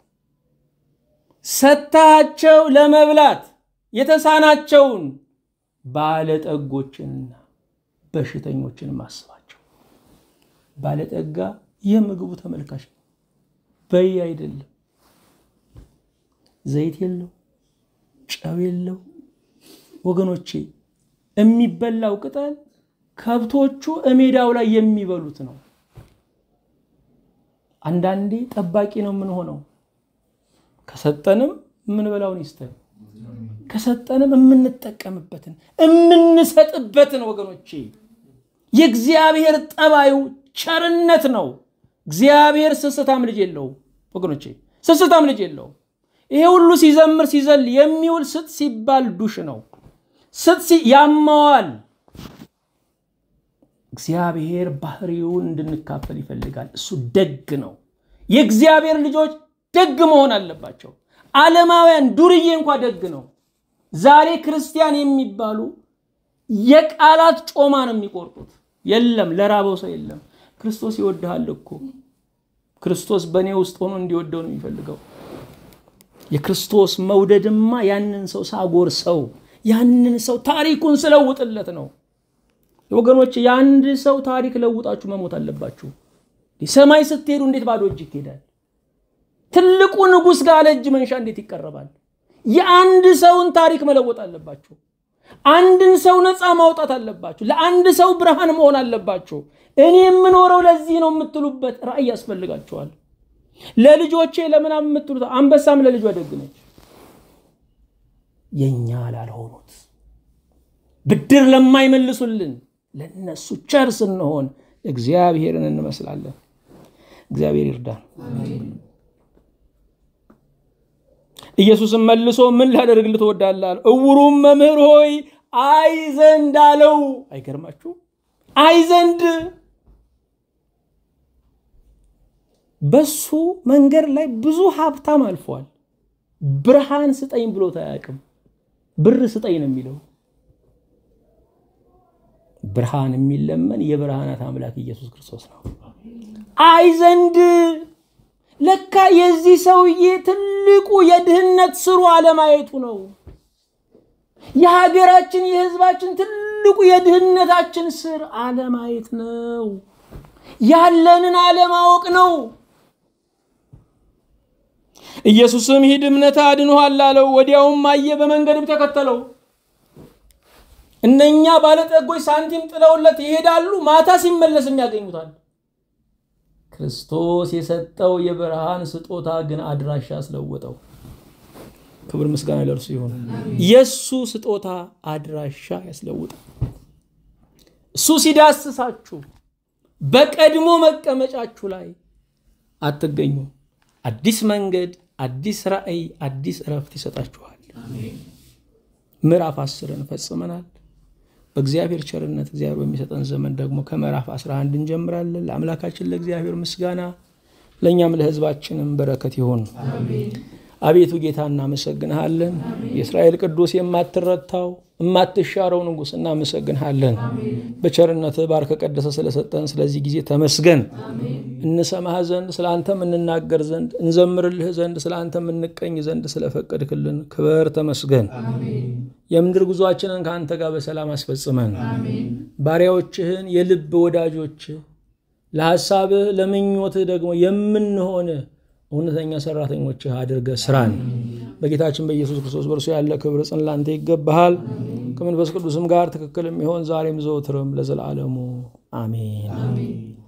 ሰታቸው ለመብላት የተሳናቸውን ባለጠጎችንና በሽተኞችን ማስባ ባለጠጋ የምግቡ ተመልካች ነው። በይ አይደለም። ዘይት የለው፣ ጨው የለው። ወገኖቼ የሚበላው ቅጠል ከብቶቹ እሜዳው ላይ የሚበሉት ነው። አንዳንዴ ጠባቂ ነው የምንሆነው። ከሰጠንም የምንበላውን ይስተን፣ ከሰጠንም የምንጠቀምበትን የምንሰጥበትን። ወገኖቼ የእግዚአብሔር ጠባዩ ቸርነት ነው። እግዚአብሔር ስስታም ልጅ የለው ወገኖቼ፣ ስስታም ልጅ የለው ይሄ ሁሉ ሲዘምር ሲዘል የሚውል ስጥ ሲባል ዱሽ ነው። ስጥ ያማዋል። እግዚአብሔር ባህሪውን እንድንካፈል ይፈልጋል። እሱ ደግ ነው። የእግዚአብሔር ልጆች ደግ መሆን አለባቸው። ዓለማውያን ዱርዬ እንኳ ደግ ነው። ዛሬ ክርስቲያን የሚባሉ የቃላት ጮማ ነው የሚቆርጡት። የለም ለራበው ሰው የለም። ክርስቶስ ይወድሃል እኮ። ክርስቶስ በእኔ ውስጥ ሆኖ እንዲወደው ነው የሚፈልገው። የክርስቶስ መውደድማ ያንን ሰው ሳጎርሰው ያንን ሰው ታሪኩን ስለውጥለት ነው። ወገኖች የአንድ ሰው ታሪክ ለውጣችሁ መሞት አለባችሁ። ሰማይ ስትሄዱ እንዴት ባዶ እጅ ይሄዳል? ትልቁ ንጉሥ ጋር ለእጅ እጅ መንሻ እንዴት ይቀረባል? የአንድ ሰውን ታሪክ መለወጥ አለባችሁ። አንድን ሰው ነፃ ማውጣት አለባችሁ። ለአንድ ሰው ብርሃን መሆን አለባችሁ። እኔ የምኖረው ለዚህ ነው የምትሉበት ራእይ ያስፈልጋችኋል። ለልጆቼ ለምናምን የምትሉት አንበሳም ለልጇ ደግ የእኛ ላልሆኑት ብድር ለማይመልሱልን ለነሱ ቸር ስንሆን እግዚአብሔርን እንመስላለን። እግዚአብሔር ይርዳን። ኢየሱስም መልሶ ምን ላደርግ ልትወዳላል? እውሩም መምህር ሆይ አይ ዘንድ አለው። አይገርማችሁ? አይ ዘንድ በሱ መንገድ ላይ ብዙ ሀብታም አልፏል። ብርሃን ስጠኝ ብሎ አያውቅም። ብር ስጠኝ ነው የሚለው። ብርሃን የሚለመን የብርሃናት አምላክ ኢየሱስ ክርስቶስ ነው። አይ ዘንድ ለካ የዚህ ሰውዬ ትልቁ የድህነት ስሩ አለማየቱ ነው። የሀገራችን የህዝባችን ትልቁ የድህነታችን ስር አለማየት ነው። ያለንን አለማወቅ ነው። ኢየሱስም ሂድ እምነት አድንኋል አለው። ወዲያውም አየ፣ በመንገድም ተከተለው። እነኛ ባለጠጎች ሳንቲም ጥለውለት ይሄዳሉ፣ ማታ ሲመለስም ያገኙታል። ክርስቶስ የሰጠው የብርሃን ስጦታ ግን አድራሻ አስለወጠው። ክብር ምስጋና ለእርሱ ይሁን። የእሱ ስጦታ አድራሻ ያስለውጣል። እሱ ሲዳስሳችሁ በቀድሞ መቀመጫችሁ ላይ አትገኙ። አዲስ መንገድ አዲስ ራእይ፣ አዲስ እረፍት ይሰጣችኋል። ምዕራፍ አስርን ፈጽመናል። በእግዚአብሔር ቸርነት እግዚአብሔር በሚሰጠን ዘመን ደግሞ ከምዕራፍ 11 እንጀምራለን። ለአምላካችን ለእግዚአብሔር ምስጋና ለእኛም ለሕዝባችንም በረከት ይሆን። አቤቱ ጌታ እናመሰግንሃለን። የእስራኤል ቅዱስ የማትረታው የማትሻረው ንጉሥ እናመሰግንሃለን። በቸርነት ባርከ ቀደሰ ስለሰጠን ስለዚህ ጊዜ ተመስገን። እንሰማህ ዘንድ ስለ አንተም እንናገር ዘንድ እንዘምርልህ ዘንድ ስለ አንተም እንቀኝ ዘንድ ስለፈቀድክልን ክበር ተመስገን። የምድር ጉዟችንን ከአንተ ጋር በሰላም አስፈጽመን። ባሪያዎችህን የልብ ወዳጆች ለሐሳብህ ለምኞትህ ደግሞ የምንሆን እውነተኛ ሰራተኞች አድርገ ስራን። በጌታችን በኢየሱስ ክርስቶስ በእርሱ ያለ ክብር ጽን ላንተ ይገባሃል ከመንፈስ ቅዱስም ጋር ትክክል የሚሆን ዛሬም ዘወትርም ለዘላለሙ አሜን።